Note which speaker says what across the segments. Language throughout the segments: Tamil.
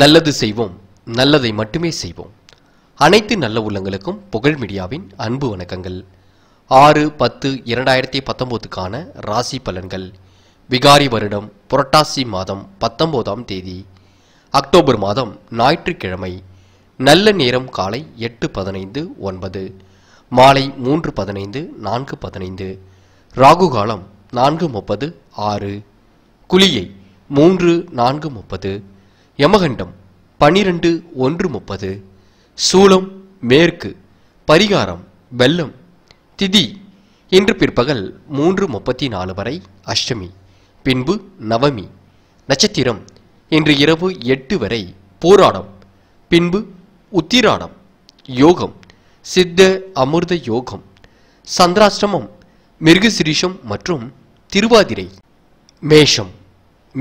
Speaker 1: நல்லது செய்வோம் நல்லதை மட்டுமே செய்வோம் அனைத்து நல்ல உள்ளங்களுக்கும் புகழ் மீடியாவின் அன்பு வணக்கங்கள் ஆறு பத்து இரண்டாயிரத்தி பத்தொம்போதுக்கான ராசி பலன்கள் விகாரி வருடம் புரட்டாசி மாதம் பத்தொம்போதாம் தேதி அக்டோபர் மாதம் ஞாயிற்றுக்கிழமை நல்ல நேரம் காலை எட்டு பதினைந்து ஒன்பது மாலை மூன்று பதினைந்து நான்கு பதினைந்து ராகு காலம் நான்கு முப்பது ஆறு குளியை மூன்று நான்கு முப்பது யமகண்டம் பனிரெண்டு ஒன்று முப்பது சூலம் மேற்கு பரிகாரம் வெள்ளம் திதி இன்று பிற்பகல் மூன்று முப்பத்தி நாலு வரை அஷ்டமி பின்பு நவமி நட்சத்திரம் இன்று இரவு எட்டு வரை போராடம் பின்பு உத்திராடம் யோகம் சித்த அமிர்த யோகம் சந்திராஷ்டமம் மிருகசிரீஷம் மற்றும் திருவாதிரை மேஷம்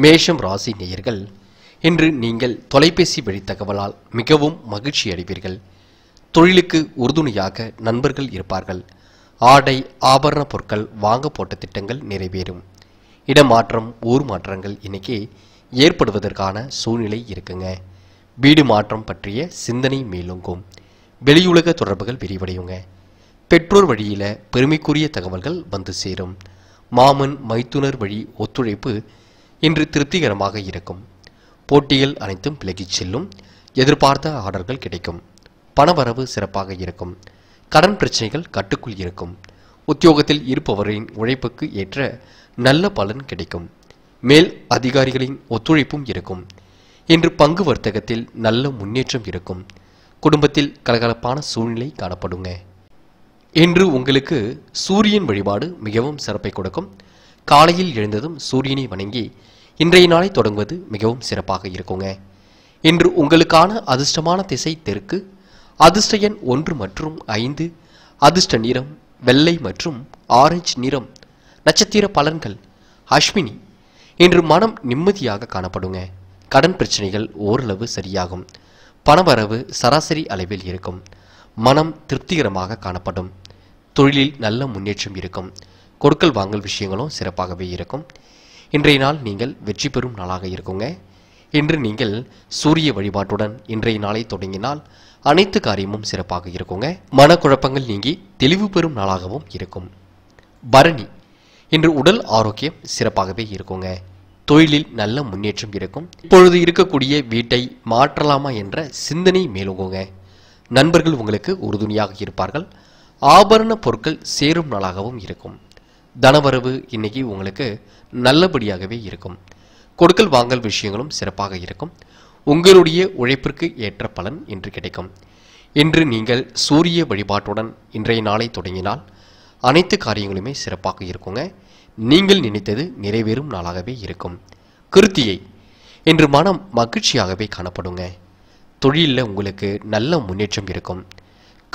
Speaker 1: மேஷம் ராசி நேயர்கள் இன்று நீங்கள் தொலைபேசி வழி தகவலால் மிகவும் மகிழ்ச்சி அடைவீர்கள் தொழிலுக்கு உறுதுணையாக நண்பர்கள் இருப்பார்கள் ஆடை ஆபரண பொருட்கள் வாங்க போட்ட திட்டங்கள் நிறைவேறும் இடமாற்றம் ஊர் மாற்றங்கள் இன்னைக்கே ஏற்படுவதற்கான சூழ்நிலை இருக்குங்க வீடு மாற்றம் பற்றிய சிந்தனை மேலோங்கும் வெளியுலக தொடர்புகள் விரிவடையுங்க பெற்றோர் வழியில் பெருமைக்குரிய தகவல்கள் வந்து சேரும் மாமன் மைத்துனர் வழி ஒத்துழைப்பு இன்று திருப்திகரமாக இருக்கும் போட்டிகள் அனைத்தும் விலகிச் செல்லும் எதிர்பார்த்த ஆர்டர்கள் கிடைக்கும் பணவரவு சிறப்பாக இருக்கும் கடன் பிரச்சனைகள் கட்டுக்குள் இருக்கும் உத்தியோகத்தில் இருப்பவரின் உழைப்புக்கு ஏற்ற நல்ல பலன் கிடைக்கும் மேல் அதிகாரிகளின் ஒத்துழைப்பும் இருக்கும் இன்று பங்கு வர்த்தகத்தில் நல்ல முன்னேற்றம் இருக்கும் குடும்பத்தில் கலகலப்பான சூழ்நிலை காணப்படுங்க இன்று உங்களுக்கு சூரியன் வழிபாடு மிகவும் சிறப்பை கொடுக்கும் காலையில் எழுந்ததும் சூரியனை வணங்கி இன்றைய நாளை தொடங்குவது மிகவும் சிறப்பாக இருக்குங்க இன்று உங்களுக்கான அதிர்ஷ்டமான திசை தெற்கு அதிர்ஷ்ட எண் ஒன்று மற்றும் ஐந்து அதிர்ஷ்ட நிறம் வெள்ளை மற்றும் ஆரஞ்சு நிறம் நட்சத்திர பலன்கள் அஸ்வினி இன்று மனம் நிம்மதியாக காணப்படுங்க கடன் பிரச்சனைகள் ஓரளவு சரியாகும் பணவரவு சராசரி அளவில் இருக்கும் மனம் திருப்திகரமாக காணப்படும் தொழிலில் நல்ல முன்னேற்றம் இருக்கும் கொடுக்கல் வாங்கல் விஷயங்களும் சிறப்பாகவே இருக்கும் இன்றைய நாள் நீங்கள் வெற்றி பெறும் நாளாக இருக்குங்க இன்று நீங்கள் சூரிய வழிபாட்டுடன் இன்றைய நாளை தொடங்கினால் அனைத்து காரியமும் சிறப்பாக இருக்குங்க மனக்குழப்பங்கள் நீங்கி தெளிவு பெறும் நாளாகவும் இருக்கும் பரணி இன்று உடல் ஆரோக்கியம் சிறப்பாகவே இருக்குங்க தொழிலில் நல்ல முன்னேற்றம் இருக்கும் இப்பொழுது இருக்கக்கூடிய வீட்டை மாற்றலாமா என்ற சிந்தனை மேலோங்குங்க நண்பர்கள் உங்களுக்கு உறுதுணையாக இருப்பார்கள் ஆபரண பொருட்கள் சேரும் நாளாகவும் இருக்கும் தனவரவு இன்னைக்கு உங்களுக்கு நல்லபடியாகவே இருக்கும் கொடுக்கல் வாங்கல் விஷயங்களும் சிறப்பாக இருக்கும் உங்களுடைய உழைப்பிற்கு ஏற்ற பலன் இன்று கிடைக்கும் இன்று நீங்கள் சூரிய வழிபாட்டுடன் இன்றைய நாளை தொடங்கினால் அனைத்து காரியங்களுமே சிறப்பாக இருக்குங்க நீங்கள் நினைத்தது நிறைவேறும் நாளாகவே இருக்கும் கிருத்தியை இன்று மனம் மகிழ்ச்சியாகவே காணப்படுங்க தொழிலில் உங்களுக்கு நல்ல முன்னேற்றம் இருக்கும்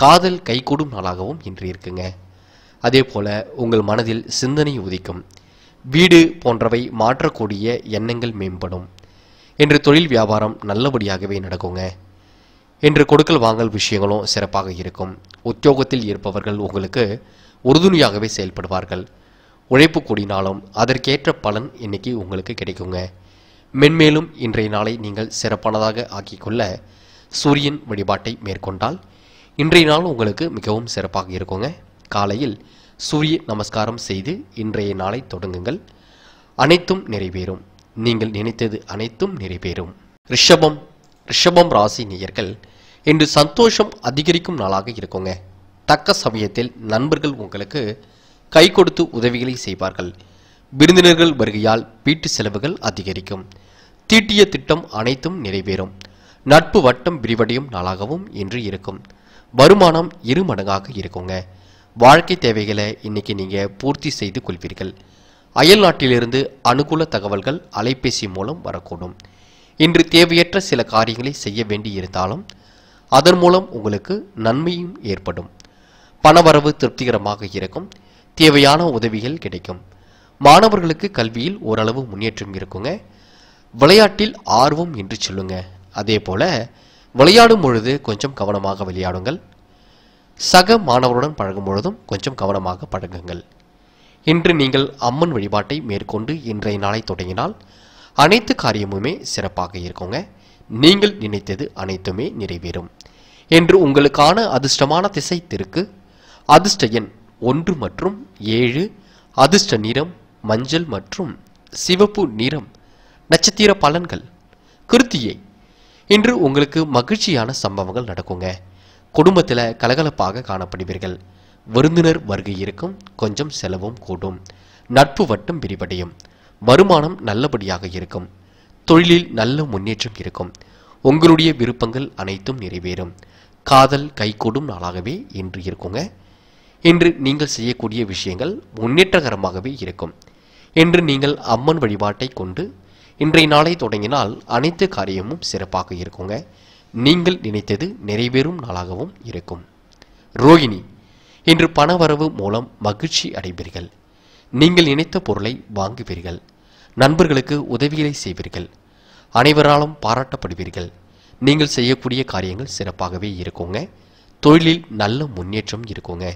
Speaker 1: காதல் கைகூடும் நாளாகவும் இன்று இருக்குங்க அதே போல உங்கள் மனதில் சிந்தனை உதிக்கும் வீடு போன்றவை மாற்றக்கூடிய எண்ணங்கள் மேம்படும் என்று தொழில் வியாபாரம் நல்லபடியாகவே நடக்குங்க என்று கொடுக்கல் வாங்கல் விஷயங்களும் சிறப்பாக இருக்கும் உத்தியோகத்தில் இருப்பவர்கள் உங்களுக்கு உறுதுணையாகவே செயல்படுவார்கள் உழைப்பு கூடினாலும் அதற்கேற்ற பலன் இன்னைக்கு உங்களுக்கு கிடைக்குங்க மென்மேலும் இன்றைய நாளை நீங்கள் சிறப்பானதாக ஆக்கிக்கொள்ள சூரியன் வழிபாட்டை மேற்கொண்டால் இன்றைய நாள் உங்களுக்கு மிகவும் சிறப்பாக இருக்குங்க காலையில் சூரிய நமஸ்காரம் செய்து இன்றைய நாளை தொடங்குங்கள் அனைத்தும் நிறைவேறும் நீங்கள் நினைத்தது அனைத்தும் நிறைவேறும் ரிஷபம் ரிஷபம் ராசி நேயர்கள் இன்று சந்தோஷம் அதிகரிக்கும் நாளாக இருக்குங்க தக்க சமயத்தில் நண்பர்கள் உங்களுக்கு கை கொடுத்து உதவிகளை செய்வார்கள் விருந்தினர்கள் வருகையால் வீட்டு செலவுகள் அதிகரிக்கும் தீட்டிய திட்டம் அனைத்தும் நிறைவேறும் நட்பு வட்டம் விரிவடையும் நாளாகவும் இன்று இருக்கும் வருமானம் இரு மடங்காக இருக்குங்க வாழ்க்கை தேவைகளை இன்னைக்கு நீங்கள் பூர்த்தி செய்து கொள்வீர்கள் அயல் நாட்டிலிருந்து அனுகூல தகவல்கள் அலைபேசி மூலம் வரக்கூடும் இன்று தேவையற்ற சில காரியங்களை செய்ய வேண்டியிருந்தாலும் அதன் மூலம் உங்களுக்கு நன்மையும் ஏற்படும் பணவரவு திருப்திகரமாக இருக்கும் தேவையான உதவிகள் கிடைக்கும் மாணவர்களுக்கு கல்வியில் ஓரளவு முன்னேற்றம் இருக்குங்க விளையாட்டில் ஆர்வம் என்று சொல்லுங்க அதே போல விளையாடும் பொழுது கொஞ்சம் கவனமாக விளையாடுங்கள் சக மாணவருடன் பழகும் பொழுதும் கொஞ்சம் கவனமாக பழகுங்கள் இன்று நீங்கள் அம்மன் வழிபாட்டை மேற்கொண்டு இன்றைய நாளை தொடங்கினால் அனைத்து காரியமுமே சிறப்பாக இருக்குங்க நீங்கள் நினைத்தது அனைத்துமே நிறைவேறும் என்று உங்களுக்கான அதிர்ஷ்டமான திசை திருக்கு அதிர்ஷ்ட எண் ஒன்று மற்றும் ஏழு அதிர்ஷ்ட நிறம் மஞ்சள் மற்றும் சிவப்பு நிறம் நட்சத்திர பலன்கள் கிருத்தியை இன்று உங்களுக்கு மகிழ்ச்சியான சம்பவங்கள் நடக்குங்க குடும்பத்தில் கலகலப்பாக காணப்படுவீர்கள் விருந்தினர் வருகை இருக்கும் கொஞ்சம் செலவும் கூடும் நட்பு வட்டம் விரிவடையும் வருமானம் நல்லபடியாக இருக்கும் தொழிலில் நல்ல முன்னேற்றம் இருக்கும் உங்களுடைய விருப்பங்கள் அனைத்தும் நிறைவேறும் காதல் கைகூடும் நாளாகவே இன்று இருக்குங்க இன்று நீங்கள் செய்யக்கூடிய விஷயங்கள் முன்னேற்றகரமாகவே இருக்கும் இன்று நீங்கள் அம்மன் வழிபாட்டை கொண்டு இன்றைய நாளை தொடங்கினால் அனைத்து காரியமும் சிறப்பாக இருக்குங்க நீங்கள் நினைத்தது நிறைவேறும் நாளாகவும் இருக்கும் ரோகிணி இன்று பணவரவு மூலம் மகிழ்ச்சி அடைவீர்கள் நீங்கள் நினைத்த பொருளை வாங்குவீர்கள் நண்பர்களுக்கு உதவிகளை செய்வீர்கள் அனைவராலும் பாராட்டப்படுவீர்கள் நீங்கள் செய்யக்கூடிய காரியங்கள் சிறப்பாகவே இருக்குங்க தொழிலில் நல்ல முன்னேற்றம் இருக்குங்க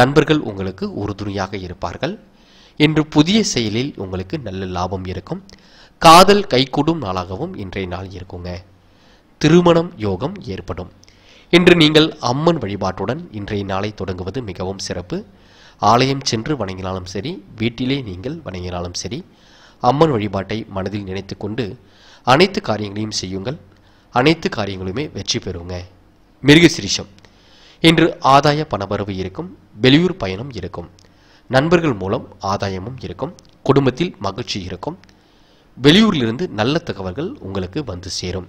Speaker 1: நண்பர்கள் உங்களுக்கு உறுதுணையாக இருப்பார்கள் இன்று புதிய செயலில் உங்களுக்கு நல்ல லாபம் இருக்கும் காதல் கைகூடும் நாளாகவும் இன்றைய நாள் இருக்குங்க திருமணம் யோகம் ஏற்படும் இன்று நீங்கள் அம்மன் வழிபாட்டுடன் இன்றைய நாளை தொடங்குவது மிகவும் சிறப்பு ஆலயம் சென்று வணங்கினாலும் சரி வீட்டிலே நீங்கள் வணங்கினாலும் சரி அம்மன் வழிபாட்டை மனதில் நினைத்து கொண்டு அனைத்து காரியங்களையும் செய்யுங்கள் அனைத்து காரியங்களுமே வெற்றி பெறுங்க சிரிஷம் இன்று ஆதாய பணவரவு இருக்கும் வெளியூர் பயணம் இருக்கும் நண்பர்கள் மூலம் ஆதாயமும் இருக்கும் குடும்பத்தில் மகிழ்ச்சி இருக்கும் வெளியூரிலிருந்து நல்ல தகவல்கள் உங்களுக்கு வந்து சேரும்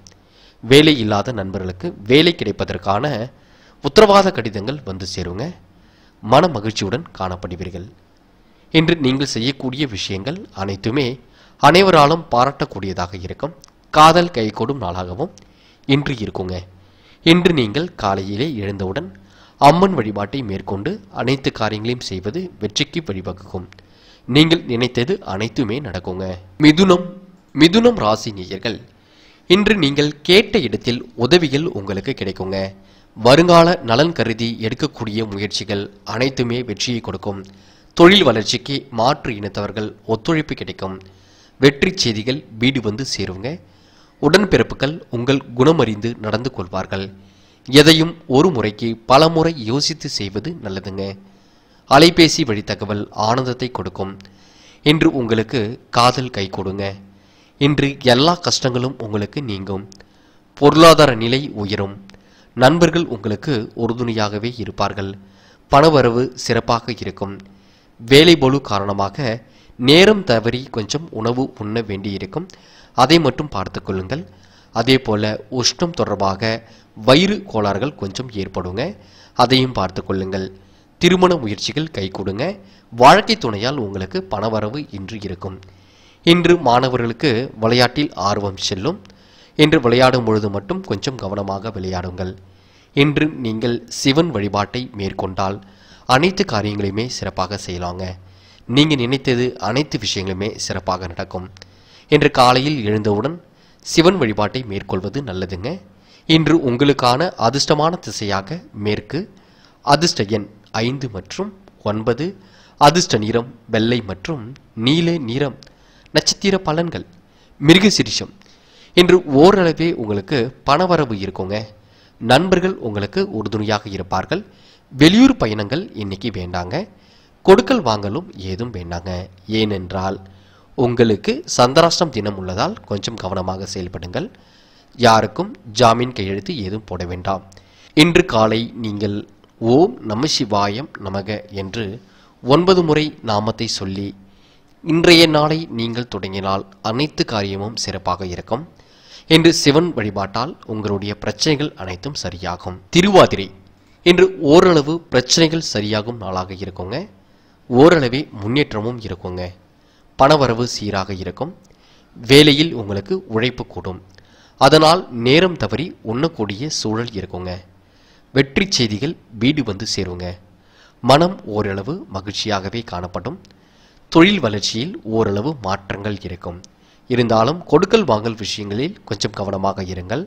Speaker 1: வேலை இல்லாத நண்பர்களுக்கு வேலை கிடைப்பதற்கான உத்தரவாத கடிதங்கள் வந்து சேருங்க மன மகிழ்ச்சியுடன் காணப்படுவீர்கள் இன்று நீங்கள் செய்யக்கூடிய விஷயங்கள் அனைத்துமே அனைவராலும் பாராட்டக்கூடியதாக இருக்கும் காதல் கொடும் நாளாகவும் இன்று இருக்குங்க இன்று நீங்கள் காலையிலே எழுந்தவுடன் அம்மன் வழிபாட்டை மேற்கொண்டு அனைத்து காரியங்களையும் செய்வது வெற்றிக்கு வழிவகுக்கும் நீங்கள் நினைத்தது அனைத்துமே நடக்குங்க மிதுனம் மிதுனம் ராசி நேயர்கள் இன்று நீங்கள் கேட்ட இடத்தில் உதவிகள் உங்களுக்கு கிடைக்குங்க வருங்கால நலன் கருதி எடுக்கக்கூடிய முயற்சிகள் அனைத்துமே வெற்றியை கொடுக்கும் தொழில் வளர்ச்சிக்கு மாற்று இனத்தவர்கள் ஒத்துழைப்பு கிடைக்கும் வெற்றி செய்திகள் வீடு வந்து சேருங்க உடன்பிறப்புகள் உங்கள் குணமறிந்து நடந்து கொள்வார்கள் எதையும் ஒரு முறைக்கு பல முறை யோசித்து செய்வது நல்லதுங்க அலைபேசி வழி தகவல் ஆனந்தத்தை கொடுக்கும் இன்று உங்களுக்கு காதல் கை கொடுங்க இன்று எல்லா கஷ்டங்களும் உங்களுக்கு நீங்கும் பொருளாதார நிலை உயரும் நண்பர்கள் உங்களுக்கு உறுதுணையாகவே இருப்பார்கள் பணவரவு சிறப்பாக இருக்கும் வேலை பொழு காரணமாக நேரம் தவறி கொஞ்சம் உணவு உண்ண வேண்டியிருக்கும் அதை மட்டும் பார்த்து கொள்ளுங்கள் அதே போல உஷ்ணம் தொடர்பாக வயிறு கோளாறுகள் கொஞ்சம் ஏற்படுங்க அதையும் பார்த்து கொள்ளுங்கள் திருமண முயற்சிகள் கை கொடுங்க வாழ்க்கை துணையால் உங்களுக்கு பணவரவு இன்று இருக்கும் இன்று மாணவர்களுக்கு விளையாட்டில் ஆர்வம் செல்லும் இன்று விளையாடும் பொழுது மட்டும் கொஞ்சம் கவனமாக விளையாடுங்கள் இன்று நீங்கள் சிவன் வழிபாட்டை மேற்கொண்டால் அனைத்து காரியங்களையுமே சிறப்பாக செய்யலாங்க நீங்கள் நினைத்தது அனைத்து விஷயங்களுமே சிறப்பாக நடக்கும் இன்று காலையில் எழுந்தவுடன் சிவன் வழிபாட்டை மேற்கொள்வது நல்லதுங்க இன்று உங்களுக்கான அதிர்ஷ்டமான திசையாக மேற்கு அதிர்ஷ்ட எண் ஐந்து மற்றும் ஒன்பது அதிர்ஷ்ட நிறம் வெள்ளை மற்றும் நீல நிறம் நட்சத்திர பலன்கள் மிருக சிரிஷம் இன்று ஓரளவே உங்களுக்கு பணவரவு இருக்குங்க நண்பர்கள் உங்களுக்கு உறுதுணையாக இருப்பார்கள் வெளியூர் பயணங்கள் இன்னைக்கு வேண்டாங்க கொடுக்கல் வாங்கலும் ஏதும் வேண்டாங்க ஏனென்றால் உங்களுக்கு சந்திராஷ்டம் தினம் உள்ளதால் கொஞ்சம் கவனமாக செயல்படுங்கள் யாருக்கும் ஜாமீன் கையெழுத்து ஏதும் போட வேண்டாம் இன்று காலை நீங்கள் ஓம் நம சிவாயம் நமக என்று ஒன்பது முறை நாமத்தை சொல்லி இன்றைய நாளை நீங்கள் தொடங்கினால் அனைத்து காரியமும் சிறப்பாக இருக்கும் என்று சிவன் வழிபாட்டால் உங்களுடைய பிரச்சனைகள் அனைத்தும் சரியாகும் திருவாதிரை என்று ஓரளவு பிரச்சனைகள் சரியாகும் நாளாக இருக்குங்க ஓரளவே முன்னேற்றமும் இருக்குங்க பணவரவு சீராக இருக்கும் வேலையில் உங்களுக்கு உழைப்பு கூடும் அதனால் நேரம் தவறி உண்ணக்கூடிய சூழல் இருக்குங்க வெற்றி செய்திகள் வீடு வந்து சேருங்க மனம் ஓரளவு மகிழ்ச்சியாகவே காணப்படும் தொழில் வளர்ச்சியில் ஓரளவு மாற்றங்கள் இருக்கும் இருந்தாலும் கொடுக்கல் வாங்கல் விஷயங்களில் கொஞ்சம் கவனமாக இருங்கள்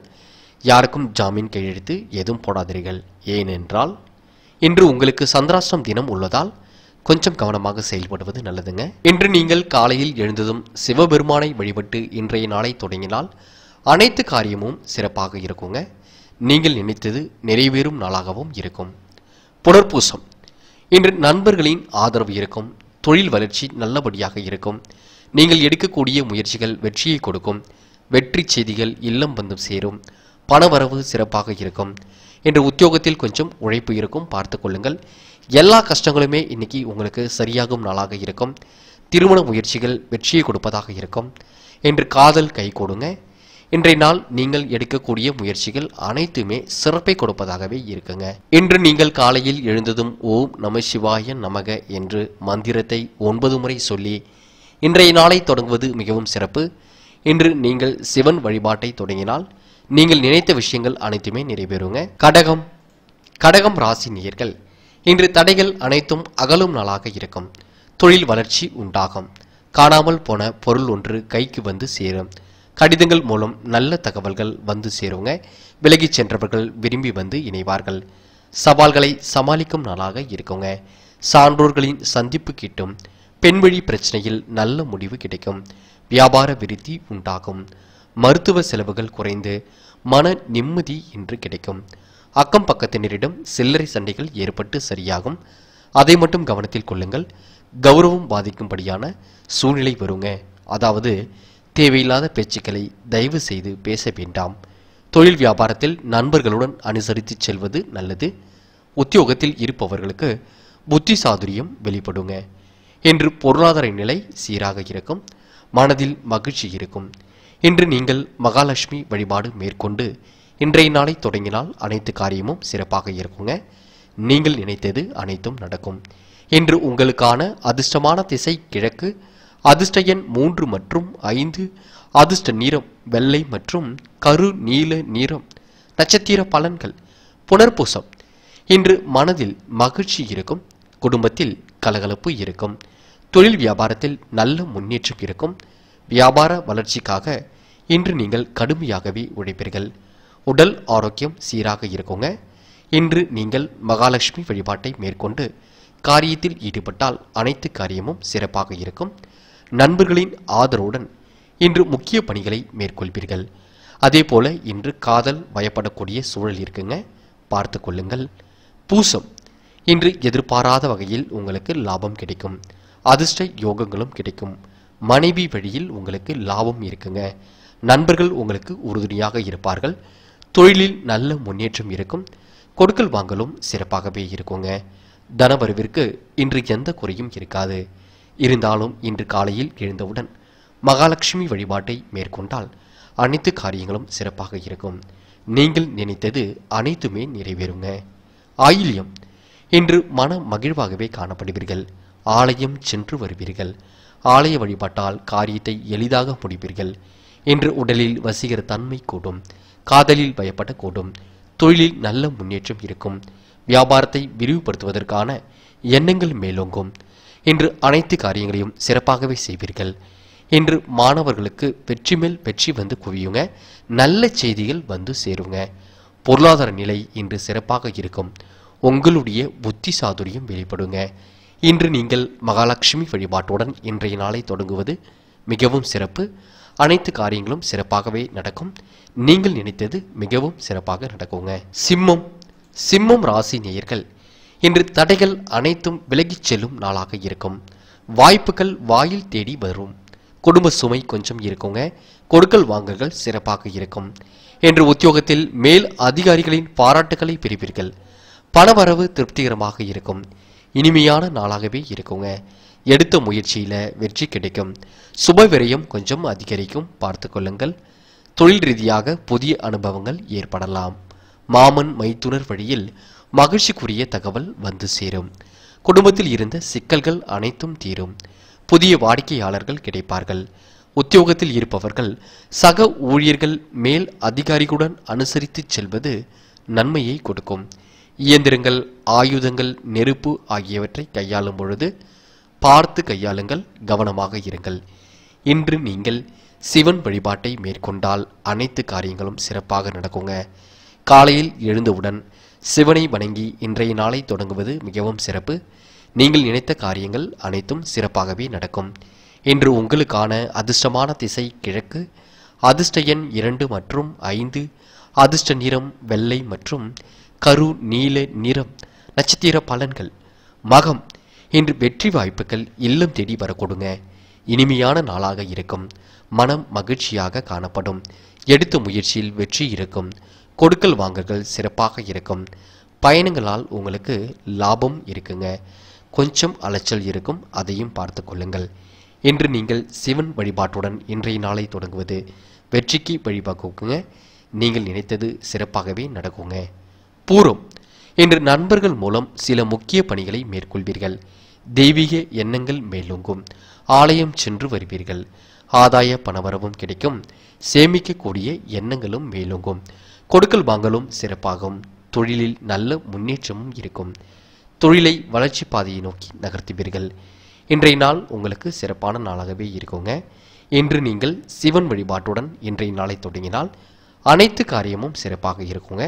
Speaker 1: யாருக்கும் ஜாமீன் கையெழுத்து எதுவும் போடாதீர்கள் ஏனென்றால் இன்று உங்களுக்கு சந்திராஷ்டம் தினம் உள்ளதால் கொஞ்சம் கவனமாக செயல்படுவது நல்லதுங்க இன்று நீங்கள் காலையில் எழுந்ததும் சிவபெருமானை வழிபட்டு இன்றைய நாளை தொடங்கினால் அனைத்து காரியமும் சிறப்பாக இருக்குங்க நீங்கள் நினைத்தது நிறைவேறும் நாளாகவும் இருக்கும் புனர்பூசம் இன்று நண்பர்களின் ஆதரவு இருக்கும் தொழில் வளர்ச்சி நல்லபடியாக இருக்கும் நீங்கள் எடுக்கக்கூடிய முயற்சிகள் வெற்றியை கொடுக்கும் வெற்றி செய்திகள் இல்லம் வந்து சேரும் பணவரவு சிறப்பாக இருக்கும் என்று உத்தியோகத்தில் கொஞ்சம் உழைப்பு இருக்கும் பார்த்து கொள்ளுங்கள் எல்லா கஷ்டங்களுமே இன்னைக்கு உங்களுக்கு சரியாகும் நாளாக இருக்கும் திருமண முயற்சிகள் வெற்றியை கொடுப்பதாக இருக்கும் என்று காதல் கை கொடுங்க இன்றைய நாள் நீங்கள் எடுக்கக்கூடிய முயற்சிகள் அனைத்துமே சிறப்பை கொடுப்பதாகவே இருக்குங்க இன்று நீங்கள் காலையில் எழுந்ததும் ஓம் நம சிவாய நமக என்று மந்திரத்தை ஒன்பது முறை சொல்லி இன்றைய நாளை தொடங்குவது மிகவும் சிறப்பு இன்று நீங்கள் சிவன் வழிபாட்டை தொடங்கினால் நீங்கள் நினைத்த விஷயங்கள் அனைத்துமே நிறைவேறுங்க கடகம் கடகம் ராசி நேர்கள் இன்று தடைகள் அனைத்தும் அகலும் நாளாக இருக்கும் தொழில் வளர்ச்சி உண்டாகும் காணாமல் போன பொருள் ஒன்று கைக்கு வந்து சேரும் கடிதங்கள் மூலம் நல்ல தகவல்கள் வந்து சேருவங்க விலகிச் சென்றவர்கள் விரும்பி வந்து இணைவார்கள் சவால்களை சமாளிக்கும் நாளாக இருக்குங்க சான்றோர்களின் சந்திப்பு கிட்டும் பெண்வழி பிரச்சனையில் நல்ல முடிவு கிடைக்கும் வியாபார விருத்தி உண்டாகும் மருத்துவ செலவுகள் குறைந்து மன நிம்மதி இன்று கிடைக்கும் அக்கம் பக்கத்தினரிடம் சில்லறை சண்டைகள் ஏற்பட்டு சரியாகும் அதை மட்டும் கவனத்தில் கொள்ளுங்கள் கௌரவம் பாதிக்கும்படியான சூழ்நிலை வருங்க அதாவது தேவையில்லாத பேச்சுக்களை தயவு செய்து பேச வேண்டாம் தொழில் வியாபாரத்தில் நண்பர்களுடன் அனுசரித்து செல்வது நல்லது உத்தியோகத்தில் இருப்பவர்களுக்கு புத்தி சாதுரியம் வெளிப்படுங்க என்று பொருளாதார நிலை சீராக இருக்கும் மனதில் மகிழ்ச்சி இருக்கும் இன்று நீங்கள் மகாலட்சுமி வழிபாடு மேற்கொண்டு இன்றைய நாளை தொடங்கினால் அனைத்து காரியமும் சிறப்பாக இருக்குங்க நீங்கள் நினைத்தது அனைத்தும் நடக்கும் இன்று உங்களுக்கான அதிர்ஷ்டமான திசை கிழக்கு அதிர்ஷ்ட எண் மூன்று மற்றும் ஐந்து அதிர்ஷ்ட நிறம் வெள்ளை மற்றும் கரு நீல நிறம் நட்சத்திர பலன்கள் புனர்பூசம் இன்று மனதில் மகிழ்ச்சி இருக்கும் குடும்பத்தில் கலகலப்பு இருக்கும் தொழில் வியாபாரத்தில் நல்ல முன்னேற்றம் இருக்கும் வியாபார வளர்ச்சிக்காக இன்று நீங்கள் கடுமையாகவே உழைப்பீர்கள் உடல் ஆரோக்கியம் சீராக இருக்குங்க இன்று நீங்கள் மகாலட்சுமி வழிபாட்டை மேற்கொண்டு காரியத்தில் ஈடுபட்டால் அனைத்து காரியமும் சிறப்பாக இருக்கும் நண்பர்களின் ஆதரவுடன் இன்று முக்கிய பணிகளை மேற்கொள்வீர்கள் அதே போல இன்று காதல் வயப்படக்கூடிய சூழல் இருக்குங்க பார்த்து கொள்ளுங்கள் பூசம் இன்று எதிர்பாராத வகையில் உங்களுக்கு லாபம் கிடைக்கும் அதிர்ஷ்ட யோகங்களும் கிடைக்கும் மனைவி வழியில் உங்களுக்கு லாபம் இருக்குங்க நண்பர்கள் உங்களுக்கு உறுதுணையாக இருப்பார்கள் தொழிலில் நல்ல முன்னேற்றம் இருக்கும் கொடுக்கல் வாங்கலும் சிறப்பாகவே இருக்குங்க தனவரவிற்கு இன்று எந்த குறையும் இருக்காது இருந்தாலும் இன்று காலையில் எழுந்தவுடன் மகாலட்சுமி வழிபாட்டை மேற்கொண்டால் அனைத்து காரியங்களும் சிறப்பாக இருக்கும் நீங்கள் நினைத்தது அனைத்துமே நிறைவேறுங்க ஆயில்யம் இன்று மன மகிழ்வாகவே காணப்படுவீர்கள் ஆலயம் சென்று வருவீர்கள் ஆலய வழிபாட்டால் காரியத்தை எளிதாக முடிப்பீர்கள் இன்று உடலில் வசிகர தன்மை கூடும் காதலில் பயப்பட கூடும் தொழிலில் நல்ல முன்னேற்றம் இருக்கும் வியாபாரத்தை விரிவுபடுத்துவதற்கான எண்ணங்கள் மேலோங்கும் இன்று அனைத்து காரியங்களையும் சிறப்பாகவே செய்வீர்கள் இன்று மாணவர்களுக்கு வெற்றி மேல் வெற்றி வந்து குவியுங்க நல்ல செய்திகள் வந்து சேருங்க பொருளாதார நிலை இன்று சிறப்பாக இருக்கும் உங்களுடைய புத்தி சாதுரியம் வெளிப்படுங்க இன்று நீங்கள் மகாலட்சுமி வழிபாட்டுடன் இன்றைய நாளை தொடங்குவது மிகவும் சிறப்பு அனைத்து காரியங்களும் சிறப்பாகவே நடக்கும் நீங்கள் நினைத்தது மிகவும் சிறப்பாக நடக்குங்க சிம்மம் சிம்மம் ராசி நேயர்கள் இன்று தடைகள் அனைத்தும் விலகிச் செல்லும் நாளாக இருக்கும் வாய்ப்புகள் வாயில் தேடி வரும் குடும்ப சுமை கொஞ்சம் இருக்குங்க கொடுக்கல் வாங்கல்கள் சிறப்பாக இருக்கும் என்று உத்தியோகத்தில் மேல் அதிகாரிகளின் பாராட்டுகளை பெறுவீர்கள் பணவரவு திருப்திகரமாக இருக்கும் இனிமையான நாளாகவே இருக்குங்க எடுத்த முயற்சியில வெற்றி கிடைக்கும் சுப விரயம் கொஞ்சம் அதிகரிக்கும் பார்த்து கொள்ளுங்கள் தொழில் ரீதியாக புதிய அனுபவங்கள் ஏற்படலாம் மாமன் மைத்துனர் வழியில் மகிழ்ச்சிக்குரிய தகவல் வந்து சேரும் குடும்பத்தில் இருந்த சிக்கல்கள் அனைத்தும் தீரும் புதிய வாடிக்கையாளர்கள் கிடைப்பார்கள் உத்தியோகத்தில் இருப்பவர்கள் சக ஊழியர்கள் மேல் அதிகாரிகளுடன் அனுசரித்து செல்வது நன்மையை கொடுக்கும் இயந்திரங்கள் ஆயுதங்கள் நெருப்பு ஆகியவற்றை கையாளும் பொழுது பார்த்து கையாளுங்கள் கவனமாக இருங்கள் இன்று நீங்கள் சிவன் வழிபாட்டை மேற்கொண்டால் அனைத்து காரியங்களும் சிறப்பாக நடக்குங்க காலையில் எழுந்தவுடன் சிவனை வணங்கி இன்றைய நாளை தொடங்குவது மிகவும் சிறப்பு நீங்கள் நினைத்த காரியங்கள் அனைத்தும் சிறப்பாகவே நடக்கும் இன்று உங்களுக்கான அதிர்ஷ்டமான திசை கிழக்கு அதிர்ஷ்ட எண் இரண்டு மற்றும் ஐந்து அதிர்ஷ்ட நிறம் வெள்ளை மற்றும் கரு நீல நிறம் நட்சத்திர பலன்கள் மகம் இன்று வெற்றி வாய்ப்புகள் இல்லம் தேடி வரக்கூடுங்க இனிமையான நாளாக இருக்கும் மனம் மகிழ்ச்சியாக காணப்படும் எடுத்த முயற்சியில் வெற்றி இருக்கும் கொடுக்கல் வாங்கல்கள் சிறப்பாக இருக்கும் பயணங்களால் உங்களுக்கு லாபம் இருக்குங்க கொஞ்சம் அலைச்சல் இருக்கும் அதையும் பார்த்து கொள்ளுங்கள் இன்று நீங்கள் சிவன் வழிபாட்டுடன் இன்றைய நாளை தொடங்குவது வெற்றிக்கு வழிபாக்குங்க நீங்கள் நினைத்தது சிறப்பாகவே நடக்குங்க பூர்வம் இன்று நண்பர்கள் மூலம் சில முக்கிய பணிகளை மேற்கொள்வீர்கள் தெய்வீக எண்ணங்கள் மேலோங்கும் ஆலயம் சென்று வருவீர்கள் ஆதாய பணவரவும் கிடைக்கும் சேமிக்கக்கூடிய எண்ணங்களும் மேலோங்கும் கொடுக்கல் வாங்கலும் சிறப்பாகும் தொழிலில் நல்ல முன்னேற்றமும் இருக்கும் தொழிலை வளர்ச்சி பாதையை நோக்கி நகர்த்துவீர்கள் இன்றைய நாள் உங்களுக்கு சிறப்பான நாளாகவே இருக்குங்க இன்று நீங்கள் சிவன் வழிபாட்டுடன் இன்றைய நாளை தொடங்கினால் அனைத்து காரியமும் சிறப்பாக இருக்குங்க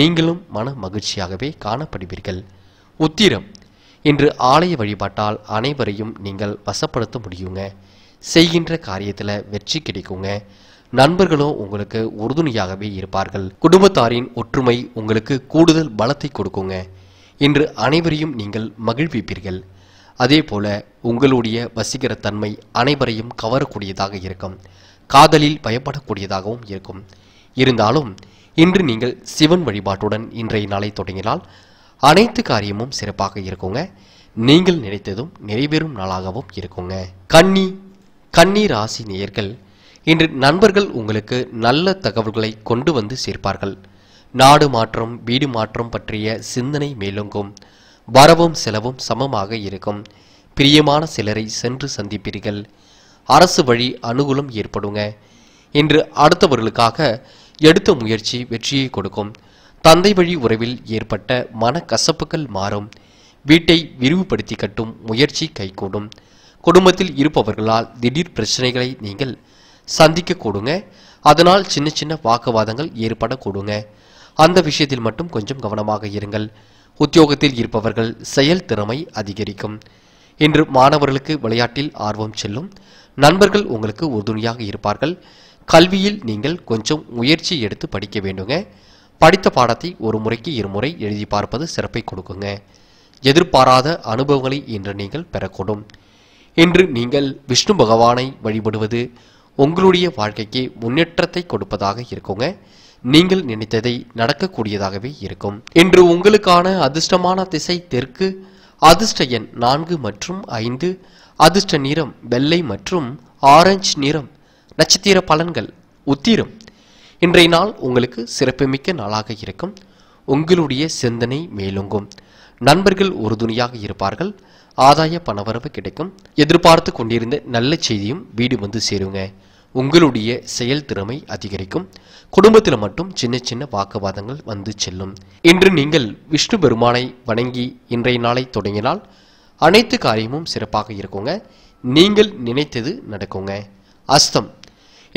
Speaker 1: நீங்களும் மன மகிழ்ச்சியாகவே காணப்படுவீர்கள் உத்திரம் இன்று ஆலய வழிபாட்டால் அனைவரையும் நீங்கள் வசப்படுத்த முடியுங்க செய்கின்ற காரியத்தில் வெற்றி கிடைக்குங்க நண்பர்களும் உங்களுக்கு உறுதுணையாகவே இருப்பார்கள் குடும்பத்தாரின் ஒற்றுமை உங்களுக்கு கூடுதல் பலத்தை கொடுக்குங்க இன்று அனைவரையும் நீங்கள் மகிழ்விப்பீர்கள் அதே போல உங்களுடைய வசிக்கிற தன்மை அனைவரையும் கவரக்கூடியதாக இருக்கும் காதலில் பயப்படக்கூடியதாகவும் இருக்கும் இருந்தாலும் இன்று நீங்கள் சிவன் வழிபாட்டுடன் இன்றைய நாளை தொடங்கினால் அனைத்து காரியமும் சிறப்பாக இருக்குங்க நீங்கள் நினைத்ததும் நிறைவேறும் நாளாகவும் இருக்குங்க கன்னி கன்னி ராசி நேயர்கள் இன்று நண்பர்கள் உங்களுக்கு நல்ல தகவல்களை கொண்டு வந்து சேர்ப்பார்கள் நாடு மாற்றம் வீடு மாற்றம் பற்றிய சிந்தனை மேலோங்கும் வரவும் செலவும் சமமாக இருக்கும் பிரியமான சிலரை சென்று சந்திப்பீர்கள் அரசு வழி அனுகூலம் ஏற்படுங்க இன்று அடுத்தவர்களுக்காக எடுத்த முயற்சி வெற்றியை கொடுக்கும் தந்தை வழி உறவில் ஏற்பட்ட மனக்கசப்புகள் மாறும் வீட்டை விரிவுபடுத்தி கட்டும் முயற்சி கைகூடும் குடும்பத்தில் இருப்பவர்களால் திடீர் பிரச்சனைகளை நீங்கள் சந்திக்கக்கூடுங்க அதனால் சின்ன சின்ன வாக்குவாதங்கள் கூடுங்க அந்த விஷயத்தில் மட்டும் கொஞ்சம் கவனமாக இருங்கள் உத்தியோகத்தில் இருப்பவர்கள் செயல் திறமை அதிகரிக்கும் இன்று மாணவர்களுக்கு விளையாட்டில் ஆர்வம் செல்லும் நண்பர்கள் உங்களுக்கு உறுதுணையாக இருப்பார்கள் கல்வியில் நீங்கள் கொஞ்சம் முயற்சி எடுத்து படிக்க வேண்டுங்க படித்த பாடத்தை ஒரு முறைக்கு இருமுறை எழுதி பார்ப்பது சிறப்பை கொடுக்குங்க எதிர்பாராத அனுபவங்களை இன்று நீங்கள் பெறக்கூடும் இன்று நீங்கள் விஷ்ணு பகவானை வழிபடுவது உங்களுடைய வாழ்க்கைக்கு முன்னேற்றத்தை கொடுப்பதாக இருக்குங்க நீங்கள் நினைத்ததை நடக்கக்கூடியதாகவே இருக்கும் இன்று உங்களுக்கான அதிர்ஷ்டமான திசை தெற்கு அதிர்ஷ்ட எண் நான்கு மற்றும் ஐந்து அதிர்ஷ்ட நிறம் வெள்ளை மற்றும் ஆரஞ்சு நிறம் நட்சத்திர பலன்கள் உத்திரம் இன்றைய நாள் உங்களுக்கு சிறப்புமிக்க நாளாக இருக்கும் உங்களுடைய சிந்தனை மேலோங்கும் நண்பர்கள் உறுதுணையாக இருப்பார்கள் ஆதாய பணவரவு கிடைக்கும் எதிர்பார்த்து கொண்டிருந்த நல்ல செய்தியும் வீடு வந்து சேருங்க உங்களுடைய செயல் திறமை அதிகரிக்கும் குடும்பத்தில் மட்டும் சின்ன சின்ன வாக்குவாதங்கள் வந்து செல்லும் இன்று நீங்கள் விஷ்ணு பெருமானை வணங்கி இன்றைய நாளை தொடங்கினால் அனைத்து காரியமும் சிறப்பாக இருக்குங்க நீங்கள் நினைத்தது நடக்குங்க அஸ்தம்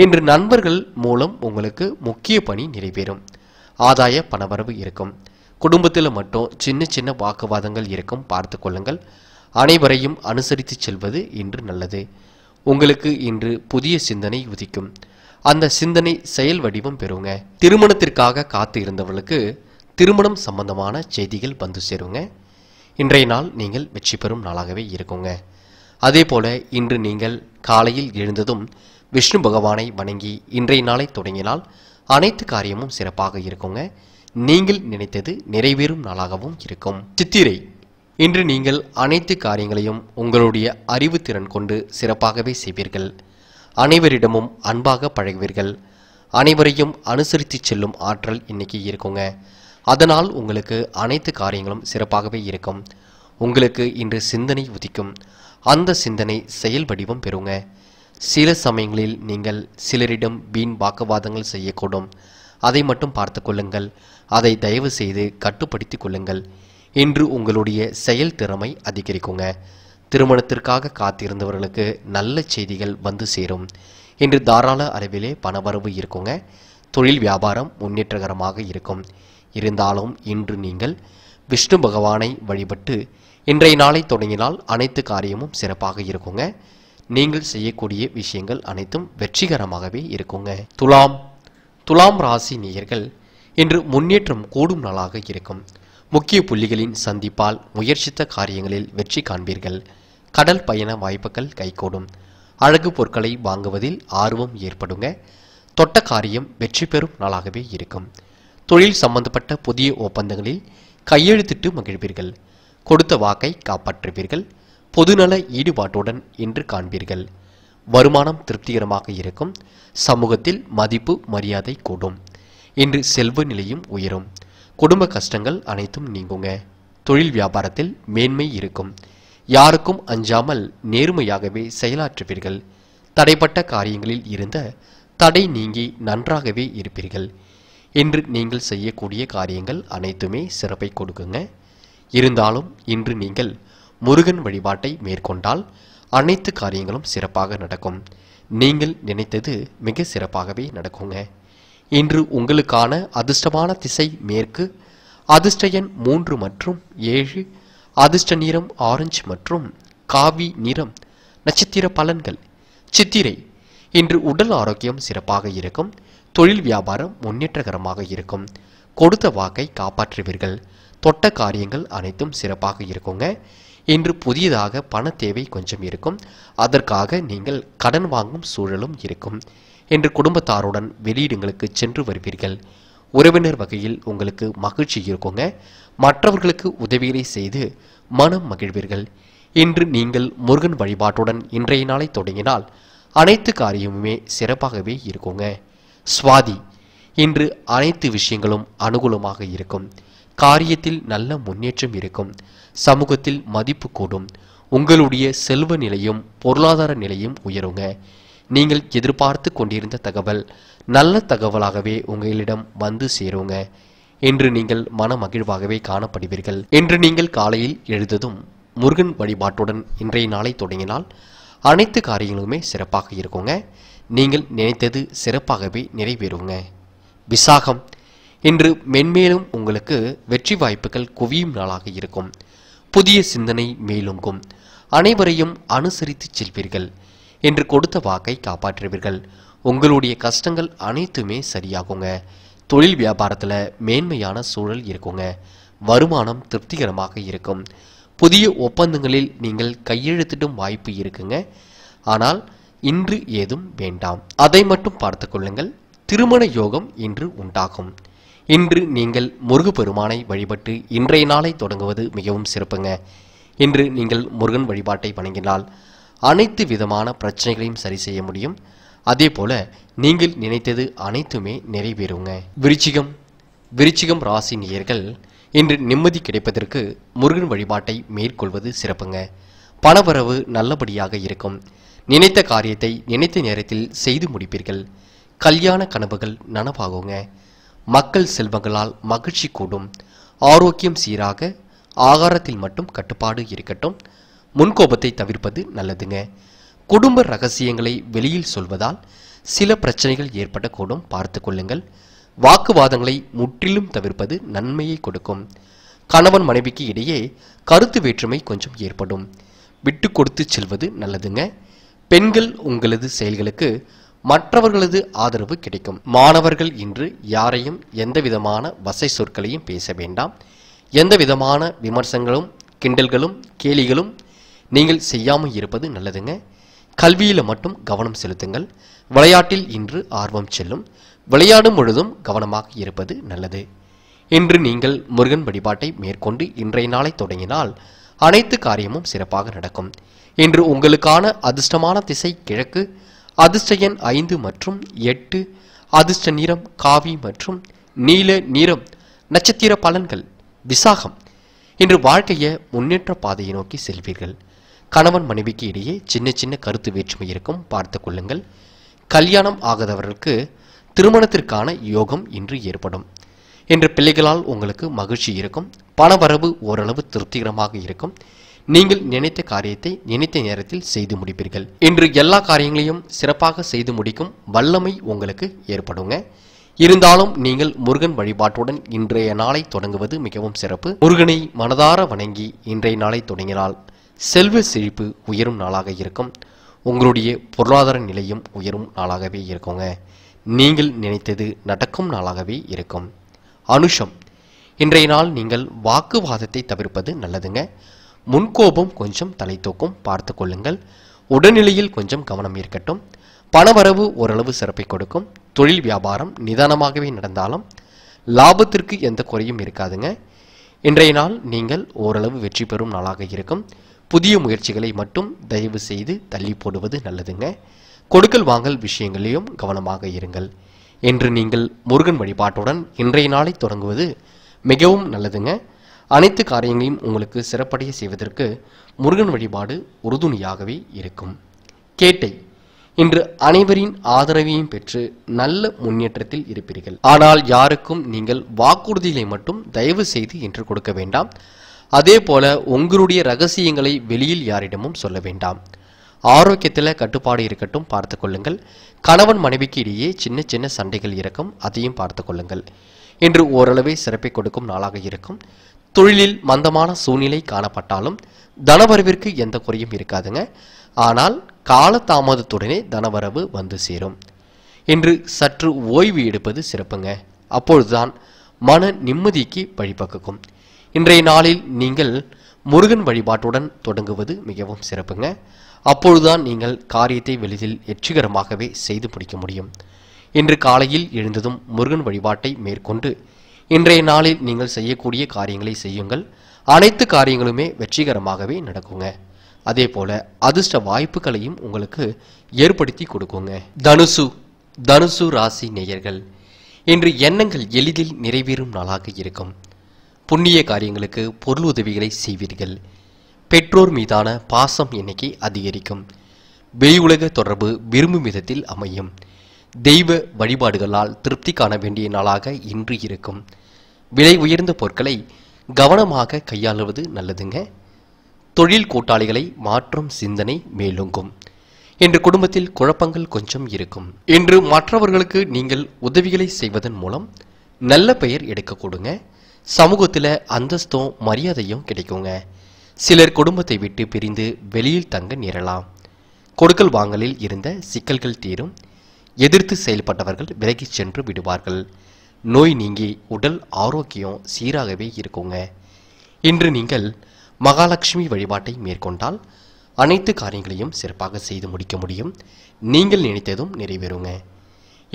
Speaker 1: இன்று நண்பர்கள் மூலம் உங்களுக்கு முக்கிய பணி நிறைவேறும் ஆதாய பணவரவு இருக்கும் குடும்பத்தில் மட்டும் சின்ன சின்ன வாக்குவாதங்கள் இருக்கும் பார்த்து கொள்ளுங்கள் அனைவரையும் அனுசரித்து செல்வது இன்று நல்லது உங்களுக்கு இன்று புதிய சிந்தனை உதிக்கும் அந்த சிந்தனை செயல் வடிவம் பெறுங்க திருமணத்திற்காக காத்து இருந்தவர்களுக்கு திருமணம் சம்பந்தமான செய்திகள் வந்து சேருங்க இன்றைய நாள் நீங்கள் வெற்றி பெறும் நாளாகவே இருக்குங்க அதே போல இன்று நீங்கள் காலையில் எழுந்ததும் விஷ்ணு பகவானை வணங்கி இன்றைய நாளை தொடங்கினால் அனைத்து காரியமும் சிறப்பாக இருக்குங்க நீங்கள் நினைத்தது நிறைவேறும் நாளாகவும் இருக்கும் சித்திரை இன்று நீங்கள் அனைத்து காரியங்களையும் உங்களுடைய அறிவு திறன் கொண்டு சிறப்பாகவே செய்வீர்கள் அனைவரிடமும் அன்பாக பழகுவீர்கள் அனைவரையும் அனுசரித்து செல்லும் ஆற்றல் இன்னைக்கு இருக்குங்க அதனால் உங்களுக்கு அனைத்து காரியங்களும் சிறப்பாகவே இருக்கும் உங்களுக்கு இன்று சிந்தனை உதிக்கும் அந்த சிந்தனை செயல் வடிவம் பெறுங்க சில சமயங்களில் நீங்கள் சிலரிடம் வீண் வாக்குவாதங்கள் செய்யக்கூடும் அதை மட்டும் பார்த்து கொள்ளுங்கள் அதை தயவு செய்து கட்டுப்படுத்தி கொள்ளுங்கள் இன்று உங்களுடைய செயல் திறமை அதிகரிக்குங்க திருமணத்திற்காக காத்திருந்தவர்களுக்கு நல்ல செய்திகள் வந்து சேரும் இன்று தாராள அளவிலே பணவரவு இருக்குங்க தொழில் வியாபாரம் முன்னேற்றகரமாக இருக்கும் இருந்தாலும் இன்று நீங்கள் விஷ்ணு பகவானை வழிபட்டு இன்றைய நாளை தொடங்கினால் அனைத்து காரியமும் சிறப்பாக இருக்குங்க நீங்கள் செய்யக்கூடிய விஷயங்கள் அனைத்தும் வெற்றிகரமாகவே இருக்குங்க துலாம் துலாம் ராசி நேயர்கள் இன்று முன்னேற்றம் கூடும் நாளாக இருக்கும் முக்கிய புள்ளிகளின் சந்திப்பால் முயற்சித்த காரியங்களில் வெற்றி காண்பீர்கள் கடல் பயண வாய்ப்புகள் கைகூடும் அழகு பொருட்களை வாங்குவதில் ஆர்வம் ஏற்படுங்க தொட்ட காரியம் வெற்றி பெறும் நாளாகவே இருக்கும் தொழில் சம்பந்தப்பட்ட புதிய ஒப்பந்தங்களில் கையெழுத்திட்டு மகிழ்வீர்கள் கொடுத்த வாக்கை காப்பாற்றுவீர்கள் பொதுநல ஈடுபாட்டுடன் இன்று காண்பீர்கள் வருமானம் திருப்திகரமாக இருக்கும் சமூகத்தில் மதிப்பு மரியாதை கூடும் இன்று செல்வ நிலையும் உயரும் குடும்ப கஷ்டங்கள் அனைத்தும் நீங்குங்க தொழில் வியாபாரத்தில் மேன்மை இருக்கும் யாருக்கும் அஞ்சாமல் நேர்மையாகவே செயலாற்றுவீர்கள் தடைப்பட்ட காரியங்களில் இருந்த தடை நீங்கி நன்றாகவே இருப்பீர்கள் இன்று நீங்கள் செய்யக்கூடிய காரியங்கள் அனைத்துமே சிறப்பை கொடுக்குங்க இருந்தாலும் இன்று நீங்கள் முருகன் வழிபாட்டை மேற்கொண்டால் அனைத்து காரியங்களும் சிறப்பாக நடக்கும் நீங்கள் நினைத்தது மிக சிறப்பாகவே நடக்குங்க இன்று உங்களுக்கான அதிர்ஷ்டமான திசை மேற்கு அதிர்ஷ்ட எண் மூன்று மற்றும் ஏழு அதிர்ஷ்ட நிறம் ஆரஞ்சு மற்றும் காவி நிறம் நட்சத்திர பலன்கள் சித்திரை இன்று உடல் ஆரோக்கியம் சிறப்பாக இருக்கும் தொழில் வியாபாரம் முன்னேற்றகரமாக இருக்கும் கொடுத்த வாக்கை காப்பாற்றுவீர்கள் தொட்ட காரியங்கள் அனைத்தும் சிறப்பாக இருக்குங்க இன்று புதியதாக பண தேவை கொஞ்சம் இருக்கும் அதற்காக நீங்கள் கடன் வாங்கும் சூழலும் இருக்கும் என்று குடும்பத்தாருடன் வெளியிடங்களுக்கு சென்று வருவீர்கள் உறவினர் வகையில் உங்களுக்கு மகிழ்ச்சி இருக்குங்க மற்றவர்களுக்கு உதவிகளை செய்து மனம் மகிழ்வீர்கள் இன்று நீங்கள் முருகன் வழிபாட்டுடன் இன்றைய நாளை தொடங்கினால் அனைத்து காரியமுமே சிறப்பாகவே இருக்குங்க சுவாதி இன்று அனைத்து விஷயங்களும் அனுகூலமாக இருக்கும் காரியத்தில் நல்ல முன்னேற்றம் இருக்கும் சமூகத்தில் மதிப்பு கூடும் உங்களுடைய செல்வ நிலையும் பொருளாதார நிலையும் உயருங்க நீங்கள் எதிர்பார்த்து கொண்டிருந்த தகவல் நல்ல தகவலாகவே உங்களிடம் வந்து சேருங்க என்று நீங்கள் மன மகிழ்வாகவே காணப்படுவீர்கள் என்று நீங்கள் காலையில் எழுததும் முருகன் வழிபாட்டுடன் இன்றைய நாளை தொடங்கினால் அனைத்து காரியங்களுமே சிறப்பாக இருக்குங்க நீங்கள் நினைத்தது சிறப்பாகவே நிறைவேறுங்க விசாகம் இன்று மென்மேலும் உங்களுக்கு வெற்றி வாய்ப்புகள் குவியும் நாளாக இருக்கும் புதிய சிந்தனை மேலோங்கும் அனைவரையும் அனுசரித்து செல்வீர்கள் என்று கொடுத்த வாக்கை காப்பாற்றுவீர்கள் உங்களுடைய கஷ்டங்கள் அனைத்துமே சரியாகுங்க தொழில் வியாபாரத்தில் மேன்மையான சூழல் இருக்குங்க வருமானம் திருப்திகரமாக இருக்கும் புதிய ஒப்பந்தங்களில் நீங்கள் கையெழுத்திடும் வாய்ப்பு இருக்குங்க ஆனால் இன்று ஏதும் வேண்டாம் அதை மட்டும் பார்த்து கொள்ளுங்கள் திருமண யோகம் இன்று உண்டாகும் இன்று நீங்கள் முருக பெருமானை வழிபட்டு இன்றைய நாளை தொடங்குவது மிகவும் சிறப்புங்க இன்று நீங்கள் முருகன் வழிபாட்டை வணங்கினால் அனைத்து விதமான பிரச்சனைகளையும் சரி செய்ய முடியும் அதே போல நீங்கள் நினைத்தது அனைத்துமே நிறைவேறுங்க விருச்சிகம் விருச்சிகம் ராசி நேயர்கள் இன்று நிம்மதி கிடைப்பதற்கு முருகன் வழிபாட்டை மேற்கொள்வது சிறப்புங்க பணவரவு நல்லபடியாக இருக்கும் நினைத்த காரியத்தை நினைத்த நேரத்தில் செய்து முடிப்பீர்கள் கல்யாண கனவுகள் நனவாகுங்க மக்கள் செல்வங்களால் மகிழ்ச்சி கூடும் ஆரோக்கியம் சீராக ஆகாரத்தில் மட்டும் கட்டுப்பாடு இருக்கட்டும் முன்கோபத்தை தவிர்ப்பது நல்லதுங்க குடும்ப ரகசியங்களை வெளியில் சொல்வதால் சில பிரச்சனைகள் ஏற்படக்கூடும் பார்த்து கொள்ளுங்கள் வாக்குவாதங்களை முற்றிலும் தவிர்ப்பது நன்மையை கொடுக்கும் கணவன் மனைவிக்கு இடையே கருத்து வேற்றுமை கொஞ்சம் ஏற்படும் விட்டு கொடுத்து செல்வது நல்லதுங்க பெண்கள் உங்களது செயல்களுக்கு மற்றவர்களது ஆதரவு கிடைக்கும் மாணவர்கள் இன்று யாரையும் எந்த விதமான வசை சொற்களையும் பேச வேண்டாம் எந்த விதமான விமர்சனங்களும் கிண்டல்களும் கேலிகளும் நீங்கள் செய்யாமல் இருப்பது நல்லதுங்க கல்வியில் மட்டும் கவனம் செலுத்துங்கள் விளையாட்டில் இன்று ஆர்வம் செல்லும் விளையாடும் பொழுதும் கவனமாக இருப்பது நல்லது இன்று நீங்கள் முருகன் வழிபாட்டை மேற்கொண்டு இன்றைய நாளை தொடங்கினால் அனைத்து காரியமும் சிறப்பாக நடக்கும் இன்று உங்களுக்கான அதிர்ஷ்டமான திசை கிழக்கு அதிர்ஷ்ட எண் ஐந்து மற்றும் எட்டு அதிர்ஷ்ட நிறம் காவி மற்றும் நீல நிறம் நட்சத்திர பலன்கள் விசாகம் இன்று வாழ்க்கையை முன்னேற்ற பாதையை நோக்கி செல்வீர்கள் கணவன் மனைவிக்கு இடையே சின்ன சின்ன கருத்து வேற்றுமை இருக்கும் பார்த்து கொள்ளுங்கள் கல்யாணம் ஆகாதவர்களுக்கு திருமணத்திற்கான யோகம் இன்று ஏற்படும் என்று பிள்ளைகளால் உங்களுக்கு மகிழ்ச்சி இருக்கும் பணவரவு ஓரளவு திருப்திகரமாக இருக்கும் நீங்கள் நினைத்த காரியத்தை நினைத்த நேரத்தில் செய்து முடிப்பீர்கள் இன்று எல்லா காரியங்களையும் சிறப்பாக செய்து முடிக்கும் வல்லமை உங்களுக்கு ஏற்படுங்க இருந்தாலும் நீங்கள் முருகன் வழிபாட்டுடன் இன்றைய நாளை தொடங்குவது மிகவும் சிறப்பு முருகனை மனதார வணங்கி இன்றைய நாளை தொடங்கினால் செல்வ செழிப்பு உயரும் நாளாக இருக்கும் உங்களுடைய பொருளாதார நிலையும் உயரும் நாளாகவே இருக்குங்க நீங்கள் நினைத்தது நடக்கும் நாளாகவே இருக்கும் அனுஷம் இன்றைய நாள் நீங்கள் வாக்குவாதத்தை தவிர்ப்பது நல்லதுங்க முன்கோபம் கொஞ்சம் தலை தூக்கும் பார்த்து கொள்ளுங்கள் உடல்நிலையில் கொஞ்சம் கவனம் இருக்கட்டும் பணவரவு ஓரளவு சிறப்பை கொடுக்கும் தொழில் வியாபாரம் நிதானமாகவே நடந்தாலும் லாபத்திற்கு எந்த குறையும் இருக்காதுங்க இன்றைய நாள் நீங்கள் ஓரளவு வெற்றி பெறும் நாளாக இருக்கும் புதிய முயற்சிகளை மட்டும் தயவு செய்து தள்ளி போடுவது நல்லதுங்க கொடுக்கல் வாங்கல் விஷயங்களையும் கவனமாக இருங்கள் என்று நீங்கள் முருகன் வழிபாட்டுடன் இன்றைய நாளை தொடங்குவது மிகவும் நல்லதுங்க அனைத்து காரியங்களையும் உங்களுக்கு சிறப்படைய செய்வதற்கு முருகன் வழிபாடு உறுதுணையாகவே இருக்கும் கேட்டை இன்று அனைவரின் ஆதரவையும் பெற்று நல்ல முன்னேற்றத்தில் இருப்பீர்கள் ஆனால் யாருக்கும் நீங்கள் வாக்குறுதிகளை மட்டும் தயவு செய்து என்று கொடுக்க வேண்டாம் அதே போல உங்களுடைய ரகசியங்களை வெளியில் யாரிடமும் சொல்ல வேண்டாம் ஆரோக்கியத்தில் கட்டுப்பாடு இருக்கட்டும் பார்த்து கொள்ளுங்கள் கணவன் மனைவிக்கு இடையே சின்ன சின்ன சண்டைகள் இருக்கும் அதையும் பார்த்து கொள்ளுங்கள் இன்று ஓரளவை சிறப்பை கொடுக்கும் நாளாக இருக்கும் தொழிலில் மந்தமான சூழ்நிலை காணப்பட்டாலும் தனவரவிற்கு எந்த குறையும் இருக்காதுங்க ஆனால் காலதாமதத்துடனே தனவரவு வந்து சேரும் இன்று சற்று ஓய்வு எடுப்பது சிறப்புங்க அப்பொழுதுதான் மன நிம்மதிக்கு வழிபகுக்கும் இன்றைய நாளில் நீங்கள் முருகன் வழிபாட்டுடன் தொடங்குவது மிகவும் சிறப்புங்க அப்பொழுதுதான் நீங்கள் காரியத்தை வெளியில் வெற்றிகரமாகவே செய்து முடிக்க முடியும் இன்று காலையில் எழுந்ததும் முருகன் வழிபாட்டை மேற்கொண்டு இன்றைய நாளில் நீங்கள் செய்யக்கூடிய காரியங்களை செய்யுங்கள் அனைத்து காரியங்களுமே வெற்றிகரமாகவே நடக்குங்க அதே போல அதிர்ஷ்ட வாய்ப்புகளையும் உங்களுக்கு ஏற்படுத்தி கொடுக்குங்க தனுசு தனுசு ராசி நேயர்கள் இன்று எண்ணங்கள் எளிதில் நிறைவேறும் நாளாக இருக்கும் புண்ணிய காரியங்களுக்கு பொருள் உதவிகளை செய்வீர்கள் பெற்றோர் மீதான பாசம் எண்ணிக்கை அதிகரிக்கும் வெளியுலக தொடர்பு விரும்பும் விதத்தில் அமையும் தெய்வ வழிபாடுகளால் திருப்தி காண வேண்டிய நாளாக இன்று இருக்கும் விலை உயர்ந்த பொருட்களை கவனமாக கையாளுவது நல்லதுங்க தொழில் கூட்டாளிகளை மாற்றும் சிந்தனை மேலோங்கும் என்று குடும்பத்தில் குழப்பங்கள் கொஞ்சம் இருக்கும் இன்று மற்றவர்களுக்கு நீங்கள் உதவிகளை செய்வதன் மூலம் நல்ல பெயர் எடுக்க கொடுங்க சமூகத்தில் அந்தஸ்தும் மரியாதையும் கிடைக்குங்க சிலர் குடும்பத்தை விட்டு பிரிந்து வெளியில் தங்க நேரலாம் கொடுக்கல் வாங்கலில் இருந்த சிக்கல்கள் தீரும் எதிர்த்து செயல்பட்டவர்கள் விலகிச் சென்று விடுவார்கள் நோய் நீங்கி உடல் ஆரோக்கியம் சீராகவே இருக்குங்க இன்று நீங்கள் மகாலட்சுமி வழிபாட்டை மேற்கொண்டால் அனைத்து காரியங்களையும் சிறப்பாக செய்து முடிக்க முடியும் நீங்கள் நினைத்ததும் நிறைவேறுங்க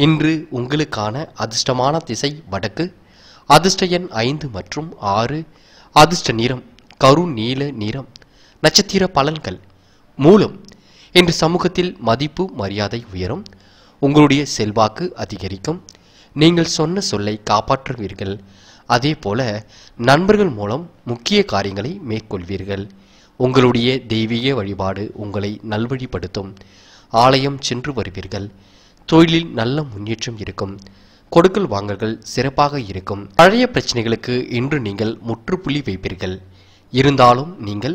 Speaker 1: இன்று உங்களுக்கான அதிர்ஷ்டமான திசை வடக்கு அதிர்ஷ்ட எண் ஐந்து மற்றும் ஆறு அதிர்ஷ்ட நிறம் கரு நீல நிறம் நட்சத்திர பலன்கள் மூலம் இன்று சமூகத்தில் மதிப்பு மரியாதை உயரும் உங்களுடைய செல்வாக்கு அதிகரிக்கும் நீங்கள் சொன்ன சொல்லை காப்பாற்றுவீர்கள் அதே போல நண்பர்கள் மூலம் முக்கிய காரியங்களை மேற்கொள்வீர்கள் உங்களுடைய தெய்வீக வழிபாடு உங்களை நல்வழிப்படுத்தும் ஆலயம் சென்று வருவீர்கள் தொழிலில் நல்ல முன்னேற்றம் இருக்கும் கொடுக்கல் வாங்கல்கள் சிறப்பாக இருக்கும் பழைய பிரச்சனைகளுக்கு இன்று நீங்கள் முற்றுப்புள்ளி வைப்பீர்கள் இருந்தாலும் நீங்கள்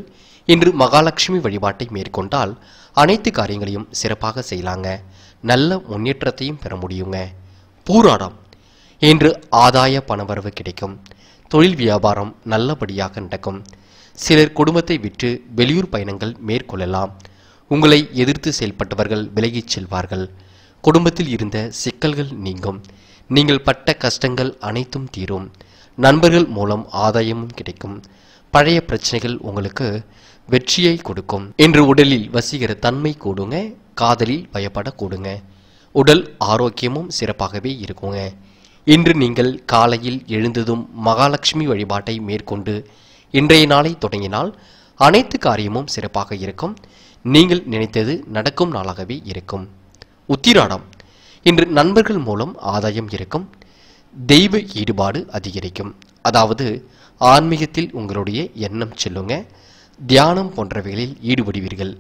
Speaker 1: இன்று மகாலட்சுமி வழிபாட்டை மேற்கொண்டால் அனைத்து காரியங்களையும் சிறப்பாக செய்யலாங்க நல்ல முன்னேற்றத்தையும் பெற முடியுங்க பூராடம் இன்று ஆதாய பணவரவு கிடைக்கும் தொழில் வியாபாரம் நல்லபடியாக நடக்கும் சிலர் குடும்பத்தை விற்று வெளியூர் பயணங்கள் மேற்கொள்ளலாம் உங்களை எதிர்த்து செயல்பட்டவர்கள் விலகிச் செல்வார்கள் குடும்பத்தில் இருந்த சிக்கல்கள் நீங்கும் நீங்கள் பட்ட கஷ்டங்கள் அனைத்தும் தீரும் நண்பர்கள் மூலம் ஆதாயமும் கிடைக்கும் பழைய பிரச்சனைகள் உங்களுக்கு வெற்றியை கொடுக்கும் என்று உடலில் வசிக்கிற தன்மை கூடுங்க காதலில் பயப்பட கூடுங்க உடல் ஆரோக்கியமும் சிறப்பாகவே இருக்குங்க இன்று நீங்கள் காலையில் எழுந்ததும் மகாலட்சுமி வழிபாட்டை மேற்கொண்டு இன்றைய நாளை தொடங்கினால் அனைத்து காரியமும் சிறப்பாக இருக்கும் நீங்கள் நினைத்தது நடக்கும் நாளாகவே இருக்கும் உத்திராடம் இன்று நண்பர்கள் மூலம் ஆதாயம் இருக்கும் தெய்வ ஈடுபாடு அதிகரிக்கும் அதாவது ஆன்மீகத்தில் உங்களுடைய எண்ணம் செல்லுங்க தியானம் போன்றவைகளில் ஈடுபடுவீர்கள்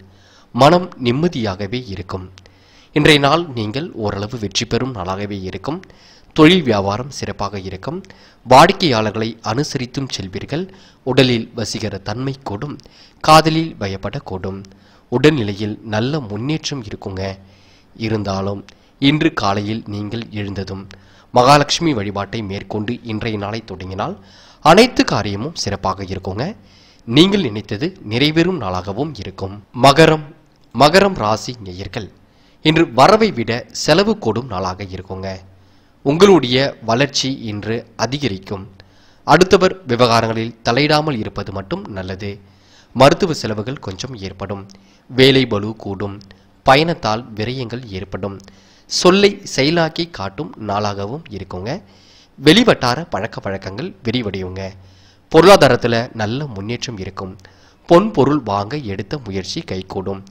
Speaker 1: மனம் நிம்மதியாகவே இருக்கும் இன்றைய நாள் நீங்கள் ஓரளவு வெற்றி பெறும் நாளாகவே இருக்கும் தொழில் வியாபாரம் சிறப்பாக இருக்கும் வாடிக்கையாளர்களை அனுசரித்தும் செல்வீர்கள் உடலில் வசிகர தன்மை கூடும் காதலில் பயப்படக்கூடும் உடல்நிலையில் நல்ல முன்னேற்றம் இருக்குங்க இருந்தாலும் இன்று காலையில் நீங்கள் எழுந்ததும் மகாலட்சுமி வழிபாட்டை மேற்கொண்டு இன்றைய நாளை தொடங்கினால் அனைத்து காரியமும் சிறப்பாக இருக்குங்க நீங்கள் நினைத்தது நிறைவேறும் நாளாகவும் இருக்கும் மகரம் மகரம் ராசி நேயர்கள் இன்று வரவை விட செலவு கூடும் நாளாக இருக்குங்க உங்களுடைய வளர்ச்சி இன்று அதிகரிக்கும் அடுத்தவர் விவகாரங்களில் தலையிடாமல் இருப்பது மட்டும் நல்லது மருத்துவ செலவுகள் கொஞ்சம் ஏற்படும் வேலை பலு கூடும் பயணத்தால் விரயங்கள் ஏற்படும் சொல்லை செயலாக்கி காட்டும் நாளாகவும் இருக்குங்க வெளிவட்டார பழக்க பழக்கங்கள் விரிவடையுங்க பொருளாதாரத்தில் நல்ல முன்னேற்றம் இருக்கும் பொன் பொருள் வாங்க எடுத்த முயற்சி கைகூடும்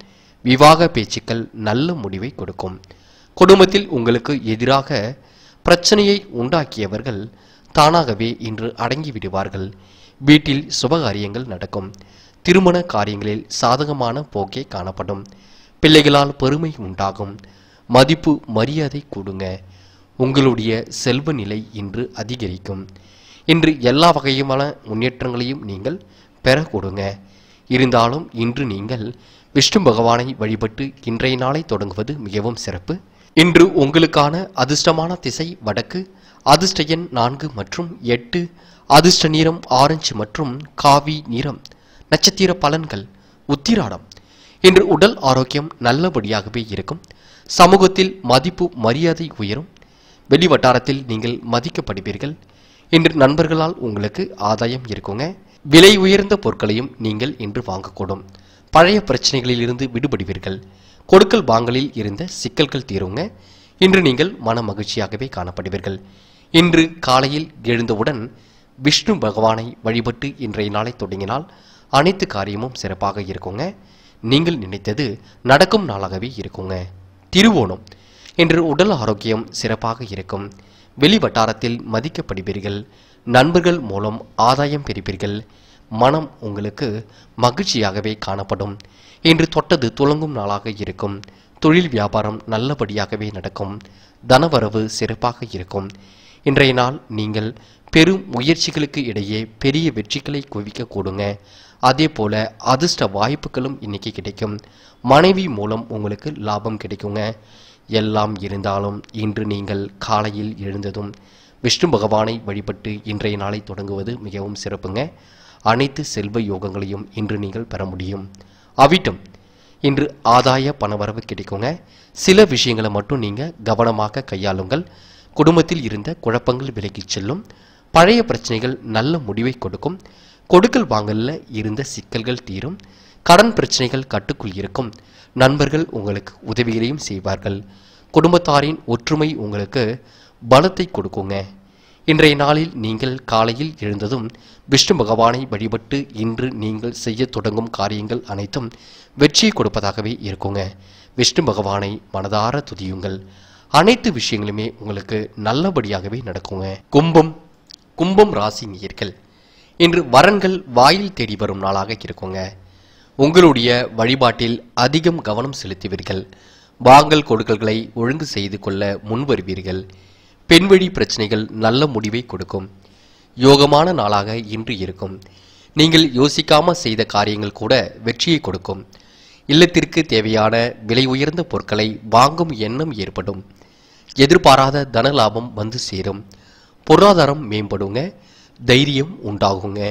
Speaker 1: விவாக பேச்சுக்கள் நல்ல முடிவை கொடுக்கும் குடும்பத்தில் உங்களுக்கு எதிராக பிரச்சனையை உண்டாக்கியவர்கள் தானாகவே இன்று அடங்கி விடுவார்கள் வீட்டில் சுபகாரியங்கள் நடக்கும் திருமண காரியங்களில் சாதகமான போக்கே காணப்படும் பிள்ளைகளால் பெருமை உண்டாகும் மதிப்பு மரியாதை கொடுங்க உங்களுடைய செல்வ நிலை இன்று அதிகரிக்கும் இன்று எல்லா வகையுமான முன்னேற்றங்களையும் நீங்கள் பெற கொடுங்க இருந்தாலும் இன்று நீங்கள் விஷ்ணு பகவானை வழிபட்டு இன்றைய நாளை தொடங்குவது மிகவும் சிறப்பு இன்று உங்களுக்கான அதிர்ஷ்டமான திசை வடக்கு அதிர்ஷ்ட எண் நான்கு மற்றும் எட்டு அதிர்ஷ்ட நிறம் ஆரஞ்சு மற்றும் காவி நிறம் நட்சத்திர பலன்கள் உத்திராடம் இன்று உடல் ஆரோக்கியம் நல்லபடியாகவே இருக்கும் சமூகத்தில் மதிப்பு மரியாதை உயரும் வெளிவட்டாரத்தில் நீங்கள் மதிக்கப்படுவீர்கள் இன்று நண்பர்களால் உங்களுக்கு ஆதாயம் இருக்குங்க விலை உயர்ந்த பொருட்களையும் நீங்கள் இன்று வாங்கக்கூடும் பழைய பிரச்சனைகளில் இருந்து விடுபடுவீர்கள் கொடுக்கல் வாங்கலில் இருந்த சிக்கல்கள் தீருங்க இன்று நீங்கள் மன மகிழ்ச்சியாகவே காணப்படுவீர்கள் இன்று காலையில் எழுந்தவுடன் விஷ்ணு பகவானை வழிபட்டு இன்றைய நாளை தொடங்கினால் அனைத்து காரியமும் சிறப்பாக இருக்குங்க நீங்கள் நினைத்தது நடக்கும் நாளாகவே இருக்குங்க திருவோணம் என்று உடல் ஆரோக்கியம் சிறப்பாக இருக்கும் வெளி வட்டாரத்தில் மதிக்கப்படுவீர்கள் நண்பர்கள் மூலம் ஆதாயம் பெறுவீர்கள் மனம் உங்களுக்கு மகிழ்ச்சியாகவே காணப்படும் இன்று தொட்டது துளங்கும் நாளாக இருக்கும் தொழில் வியாபாரம் நல்லபடியாகவே நடக்கும் தனவரவு சிறப்பாக இருக்கும் இன்றைய நாள் நீங்கள் பெரும் முயற்சிகளுக்கு இடையே பெரிய வெற்றிகளை குவிக்க கூடுங்க அதே போல அதிர்ஷ்ட வாய்ப்புகளும் இன்னைக்கு கிடைக்கும் மனைவி மூலம் உங்களுக்கு லாபம் கிடைக்குங்க எல்லாம் இருந்தாலும் இன்று நீங்கள் காலையில் எழுந்ததும் விஷ்ணு பகவானை வழிபட்டு இன்றைய நாளை தொடங்குவது மிகவும் சிறப்புங்க அனைத்து செல்வ யோகங்களையும் இன்று நீங்கள் பெற முடியும் அவிட்டும் இன்று ஆதாய பணவரவு கிடைக்குங்க சில விஷயங்களை மட்டும் நீங்கள் கவனமாக கையாளுங்கள் குடும்பத்தில் இருந்த குழப்பங்கள் விலகிச் செல்லும் பழைய பிரச்சனைகள் நல்ல முடிவை கொடுக்கும் கொடுக்கல் வாங்கலில் இருந்த சிக்கல்கள் தீரும் கடன் பிரச்சனைகள் கட்டுக்குள் இருக்கும் நண்பர்கள் உங்களுக்கு உதவிகளையும் செய்வார்கள் குடும்பத்தாரின் ஒற்றுமை உங்களுக்கு பலத்தை கொடுக்குங்க இன்றைய நாளில் நீங்கள் காலையில் எழுந்ததும் விஷ்ணு பகவானை வழிபட்டு இன்று நீங்கள் செய்ய தொடங்கும் காரியங்கள் அனைத்தும் வெற்றியை கொடுப்பதாகவே இருக்குங்க விஷ்ணு பகவானை மனதார துதியுங்கள் அனைத்து விஷயங்களுமே உங்களுக்கு நல்லபடியாகவே நடக்குங்க கும்பம் கும்பம் ராசி நீர்கள் இன்று வரன்கள் வாயில் தேடி வரும் நாளாக இருக்குங்க உங்களுடைய வழிபாட்டில் அதிகம் கவனம் செலுத்துவீர்கள் வாங்கல் கொடுக்கல்களை ஒழுங்கு செய்து கொள்ள முன் வருவீர்கள் பெண்வழி பிரச்சனைகள் நல்ல முடிவை கொடுக்கும் யோகமான நாளாக இன்று இருக்கும் நீங்கள் யோசிக்காமல் செய்த காரியங்கள் கூட வெற்றியை கொடுக்கும் இல்லத்திற்கு தேவையான விலை உயர்ந்த பொருட்களை வாங்கும் எண்ணம் ஏற்படும் எதிர்பாராத தன லாபம் வந்து சேரும் பொருளாதாரம் மேம்படுங்க தைரியம் உண்டாகுங்க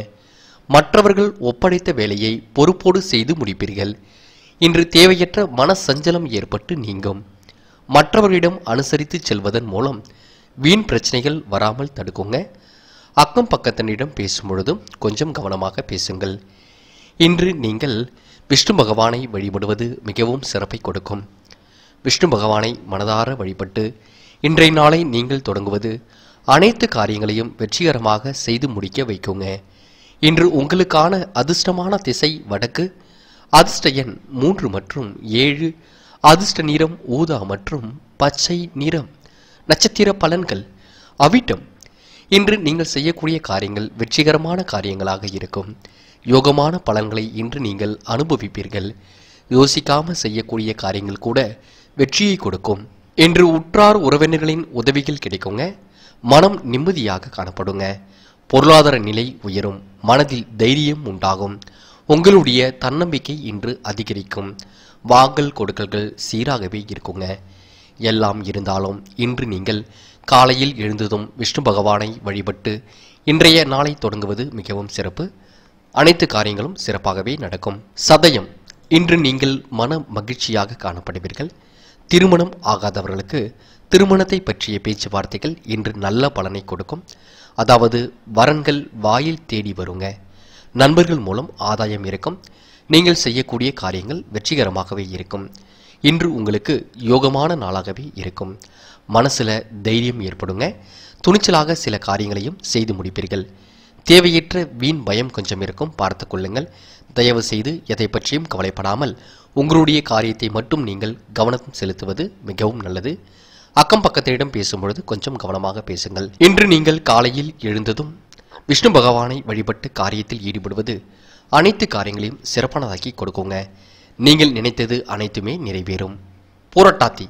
Speaker 1: மற்றவர்கள் ஒப்படைத்த வேலையை பொறுப்போடு செய்து முடிப்பீர்கள் இன்று தேவையற்ற மன சஞ்சலம் ஏற்பட்டு நீங்கும் மற்றவர்களிடம் அனுசரித்து செல்வதன் மூலம் வீண் பிரச்சனைகள் வராமல் தடுக்குங்க அக்கம் பக்கத்தினிடம் பேசும் பொழுதும் கொஞ்சம் கவனமாக பேசுங்கள் இன்று நீங்கள் விஷ்ணு பகவானை வழிபடுவது மிகவும் சிறப்பை கொடுக்கும் விஷ்ணு பகவானை மனதார வழிபட்டு இன்றைய நாளை நீங்கள் தொடங்குவது அனைத்து காரியங்களையும் வெற்றிகரமாக செய்து முடிக்க வைக்குங்க இன்று உங்களுக்கான அதிர்ஷ்டமான திசை வடக்கு அதிர்ஷ்ட எண் மூன்று மற்றும் ஏழு அதிர்ஷ்ட நிறம் ஊதா மற்றும் பச்சை நிறம் நட்சத்திர பலன்கள் அவிட்டம் இன்று நீங்கள் செய்யக்கூடிய காரியங்கள் வெற்றிகரமான காரியங்களாக இருக்கும் யோகமான பலன்களை இன்று நீங்கள் அனுபவிப்பீர்கள் யோசிக்காமல் செய்யக்கூடிய காரியங்கள் கூட வெற்றியை கொடுக்கும் இன்று உற்றார் உறவினர்களின் உதவிகள் கிடைக்குங்க மனம் நிம்மதியாக காணப்படுங்க பொருளாதார நிலை உயரும் மனதில் தைரியம் உண்டாகும் உங்களுடைய தன்னம்பிக்கை இன்று அதிகரிக்கும் வாங்கல் கொடுக்கல்கள் சீராகவே இருக்குங்க எல்லாம் இருந்தாலும் இன்று நீங்கள் காலையில் எழுந்ததும் விஷ்ணு பகவானை வழிபட்டு இன்றைய நாளை தொடங்குவது மிகவும் சிறப்பு அனைத்து காரியங்களும் சிறப்பாகவே நடக்கும் சதயம் இன்று நீங்கள் மன மகிழ்ச்சியாக காணப்படுவீர்கள் திருமணம் ஆகாதவர்களுக்கு திருமணத்தை பற்றிய பேச்சுவார்த்தைகள் இன்று நல்ல பலனை கொடுக்கும் அதாவது வரன்கள் வாயில் தேடி வருங்க நண்பர்கள் மூலம் ஆதாயம் இருக்கும் நீங்கள் செய்யக்கூடிய காரியங்கள் வெற்றிகரமாகவே இருக்கும் இன்று உங்களுக்கு யோகமான நாளாகவே இருக்கும் மனசில் தைரியம் ஏற்படுங்க துணிச்சலாக சில காரியங்களையும் செய்து முடிப்பீர்கள் தேவையற்ற வீண் பயம் கொஞ்சம் இருக்கும் பார்த்து கொள்ளுங்கள் தயவு செய்து எதை பற்றியும் கவலைப்படாமல் உங்களுடைய காரியத்தை மட்டும் நீங்கள் கவனம் செலுத்துவது மிகவும் நல்லது அக்கம் பக்கத்திடம் பேசும்பொழுது கொஞ்சம் கவனமாக பேசுங்கள் இன்று நீங்கள் காலையில் எழுந்ததும் விஷ்ணு பகவானை வழிபட்டு காரியத்தில் ஈடுபடுவது அனைத்து காரியங்களையும் சிறப்பானதாக்கி கொடுக்குங்க நீங்கள் நினைத்தது அனைத்துமே நிறைவேறும் பூரட்டாத்தி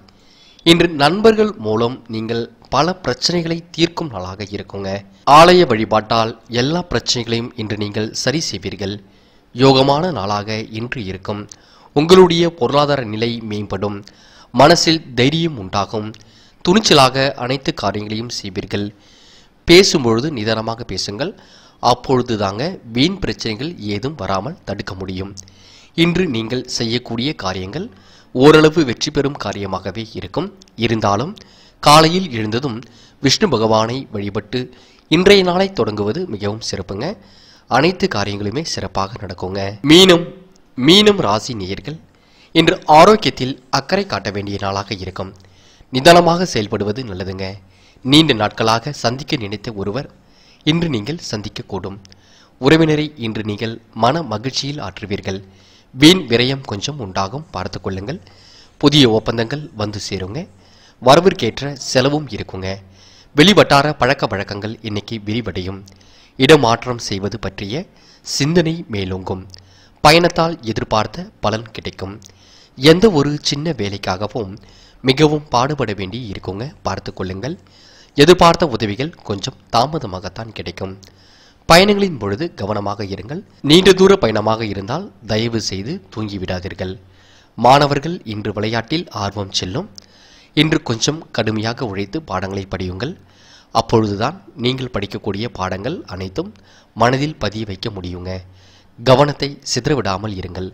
Speaker 1: இன்று நண்பர்கள் மூலம் நீங்கள் பல பிரச்சனைகளை தீர்க்கும் நாளாக இருக்குங்க ஆலய வழிபாட்டால் எல்லா பிரச்சனைகளையும் இன்று நீங்கள் சரி செய்வீர்கள் யோகமான நாளாக இன்று இருக்கும் உங்களுடைய பொருளாதார நிலை மேம்படும் மனசில் தைரியம் உண்டாகும் துணிச்சலாக அனைத்து காரியங்களையும் செய்வீர்கள் பேசும்பொழுது நிதானமாக பேசுங்கள் அப்பொழுது தாங்க வீண் பிரச்சனைகள் ஏதும் வராமல் தடுக்க முடியும் இன்று நீங்கள் செய்யக்கூடிய காரியங்கள் ஓரளவு வெற்றி பெறும் காரியமாகவே இருக்கும் இருந்தாலும் காலையில் எழுந்ததும் விஷ்ணு பகவானை வழிபட்டு இன்றைய நாளை தொடங்குவது மிகவும் சிறப்புங்க அனைத்து காரியங்களுமே சிறப்பாக நடக்குங்க மீனம் மீனம் ராசி நேயர்கள் இன்று ஆரோக்கியத்தில் அக்கறை காட்ட வேண்டிய நாளாக இருக்கும் நிதானமாக செயல்படுவது நல்லதுங்க நீண்ட நாட்களாக சந்திக்க நினைத்த ஒருவர் இன்று நீங்கள் சந்திக்கக்கூடும் உறவினரை இன்று நீங்கள் மன மகிழ்ச்சியில் ஆற்றுவீர்கள் வீண் விரயம் கொஞ்சம் உண்டாகும் பார்த்து கொள்ளுங்கள் புதிய ஒப்பந்தங்கள் வந்து சேருங்க வரவிற்கேற்ற செலவும் இருக்குங்க வெளிவட்டார பழக்க வழக்கங்கள் இன்னைக்கு விரிவடையும் இடமாற்றம் செய்வது பற்றிய சிந்தனை மேலோங்கும் பயணத்தால் எதிர்பார்த்த பலன் கிடைக்கும் எந்த ஒரு சின்ன வேலைக்காகவும் மிகவும் பாடுபட வேண்டி இருக்குங்க பார்த்து கொள்ளுங்கள் எதிர்பார்த்த உதவிகள் கொஞ்சம் தாமதமாகத்தான் கிடைக்கும் பயணங்களின் பொழுது கவனமாக இருங்கள் நீண்ட தூர பயணமாக இருந்தால் தயவு செய்து தூங்கிவிடாதீர்கள் மாணவர்கள் இன்று விளையாட்டில் ஆர்வம் செல்லும் இன்று கொஞ்சம் கடுமையாக உழைத்து பாடங்களை படியுங்கள் அப்பொழுதுதான் நீங்கள் படிக்கக்கூடிய பாடங்கள் அனைத்தும் மனதில் பதிய வைக்க முடியுங்க கவனத்தை சிதறவிடாமல் இருங்கள்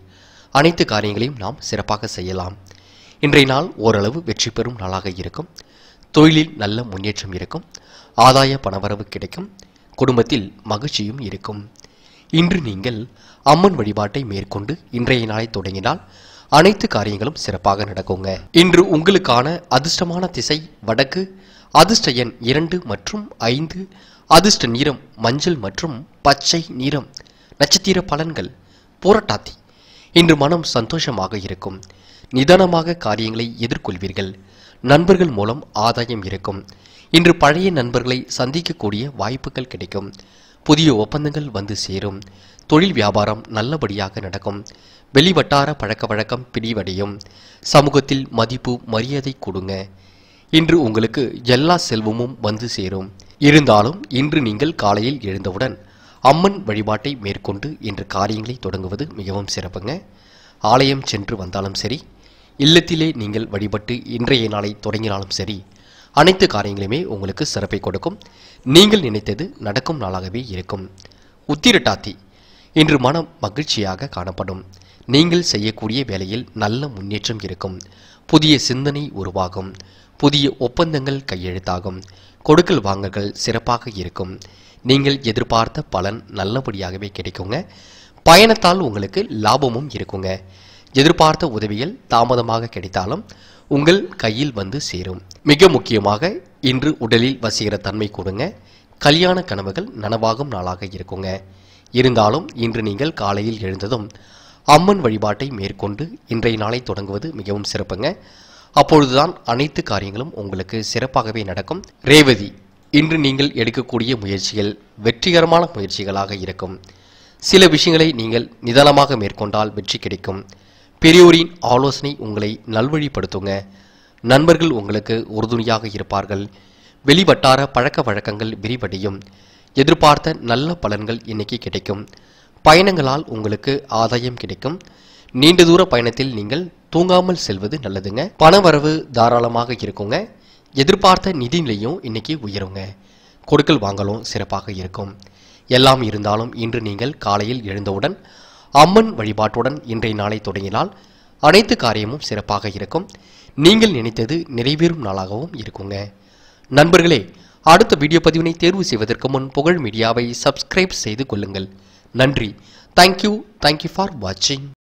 Speaker 1: அனைத்து காரியங்களையும் நாம் சிறப்பாக செய்யலாம் இன்றைய நாள் ஓரளவு வெற்றி பெறும் நாளாக இருக்கும் தொழிலில் நல்ல முன்னேற்றம் இருக்கும் ஆதாய பணவரவு கிடைக்கும் குடும்பத்தில் மகிழ்ச்சியும் இருக்கும் இன்று நீங்கள் அம்மன் வழிபாட்டை மேற்கொண்டு இன்றைய நாளை தொடங்கினால் அனைத்து காரியங்களும் சிறப்பாக நடக்குங்க இன்று உங்களுக்கான அதிர்ஷ்டமான திசை வடக்கு அதிர்ஷ்ட எண் இரண்டு மற்றும் ஐந்து அதிர்ஷ்ட நிறம் மஞ்சள் மற்றும் பச்சை நிறம் நட்சத்திர பலன்கள் போராட்டாத்தி இன்று மனம் சந்தோஷமாக இருக்கும் நிதானமாக காரியங்களை எதிர்கொள்வீர்கள் நண்பர்கள் மூலம் ஆதாயம் இருக்கும் இன்று பழைய நண்பர்களை சந்திக்கக்கூடிய வாய்ப்புகள் கிடைக்கும் புதிய ஒப்பந்தங்கள் வந்து சேரும் தொழில் வியாபாரம் நல்லபடியாக நடக்கும் வெளிவட்டார பழக்க வழக்கம் பிடிவடையும் சமூகத்தில் மதிப்பு மரியாதை கொடுங்க இன்று உங்களுக்கு எல்லா செல்வமும் வந்து சேரும் இருந்தாலும் இன்று நீங்கள் காலையில் எழுந்தவுடன் அம்மன் வழிபாட்டை மேற்கொண்டு இன்று காரியங்களை தொடங்குவது மிகவும் சிறப்புங்க ஆலயம் சென்று வந்தாலும் சரி இல்லத்திலே நீங்கள் வழிபட்டு இன்றைய நாளை தொடங்கினாலும் சரி அனைத்து காரியங்களுமே உங்களுக்கு சிறப்பை கொடுக்கும் நீங்கள் நினைத்தது நடக்கும் நாளாகவே இருக்கும் உத்திரட்டாத்தி இன்று மனம் மகிழ்ச்சியாக காணப்படும் நீங்கள் செய்யக்கூடிய வேலையில் நல்ல முன்னேற்றம் இருக்கும் புதிய சிந்தனை உருவாகும் புதிய ஒப்பந்தங்கள் கையெழுத்தாகும் கொடுக்கல் வாங்கல்கள் சிறப்பாக இருக்கும் நீங்கள் எதிர்பார்த்த பலன் நல்லபடியாகவே கிடைக்குங்க பயணத்தால் உங்களுக்கு லாபமும் இருக்குங்க எதிர்பார்த்த உதவிகள் தாமதமாக கிடைத்தாலும் உங்கள் கையில் வந்து சேரும் மிக முக்கியமாக இன்று உடலில் வசிக்கிற தன்மை கொடுங்க கல்யாண கனவுகள் நனவாகும் நாளாக இருக்குங்க இருந்தாலும் இன்று நீங்கள் காலையில் எழுந்ததும் அம்மன் வழிபாட்டை மேற்கொண்டு இன்றைய நாளை தொடங்குவது மிகவும் சிறப்புங்க அப்பொழுதுதான் அனைத்து காரியங்களும் உங்களுக்கு சிறப்பாகவே நடக்கும் ரேவதி இன்று நீங்கள் எடுக்கக்கூடிய முயற்சிகள் வெற்றிகரமான முயற்சிகளாக இருக்கும் சில விஷயங்களை நீங்கள் நிதானமாக மேற்கொண்டால் வெற்றி கிடைக்கும் பெரியோரின் ஆலோசனை உங்களை நல்வழிப்படுத்துங்க நண்பர்கள் உங்களுக்கு உறுதுணையாக இருப்பார்கள் வெளிவட்டார பழக்க வழக்கங்கள் விரிவடையும் எதிர்பார்த்த நல்ல பலன்கள் இன்னைக்கு கிடைக்கும் பயணங்களால் உங்களுக்கு ஆதாயம் கிடைக்கும் நீண்ட தூர பயணத்தில் நீங்கள் தூங்காமல் செல்வது நல்லதுங்க பணவரவு தாராளமாக இருக்குங்க எதிர்பார்த்த நிதி நிலையும் இன்னைக்கு உயருங்க கொடுக்கல் வாங்கலும் சிறப்பாக இருக்கும் எல்லாம் இருந்தாலும் இன்று நீங்கள் காலையில் எழுந்தவுடன் அம்மன் வழிபாட்டுடன் இன்றைய நாளை தொடங்கினால் அனைத்து காரியமும் சிறப்பாக இருக்கும் நீங்கள் நினைத்தது நிறைவேறும் நாளாகவும் இருக்குங்க நண்பர்களே அடுத்த வீடியோ பதிவினை தேர்வு செய்வதற்கு முன் புகழ் மீடியாவை சப்ஸ்கிரைப் செய்து கொள்ளுங்கள் நன்றி தேங்க்யூ தேங்க்யூ ஃபார் வாட்சிங்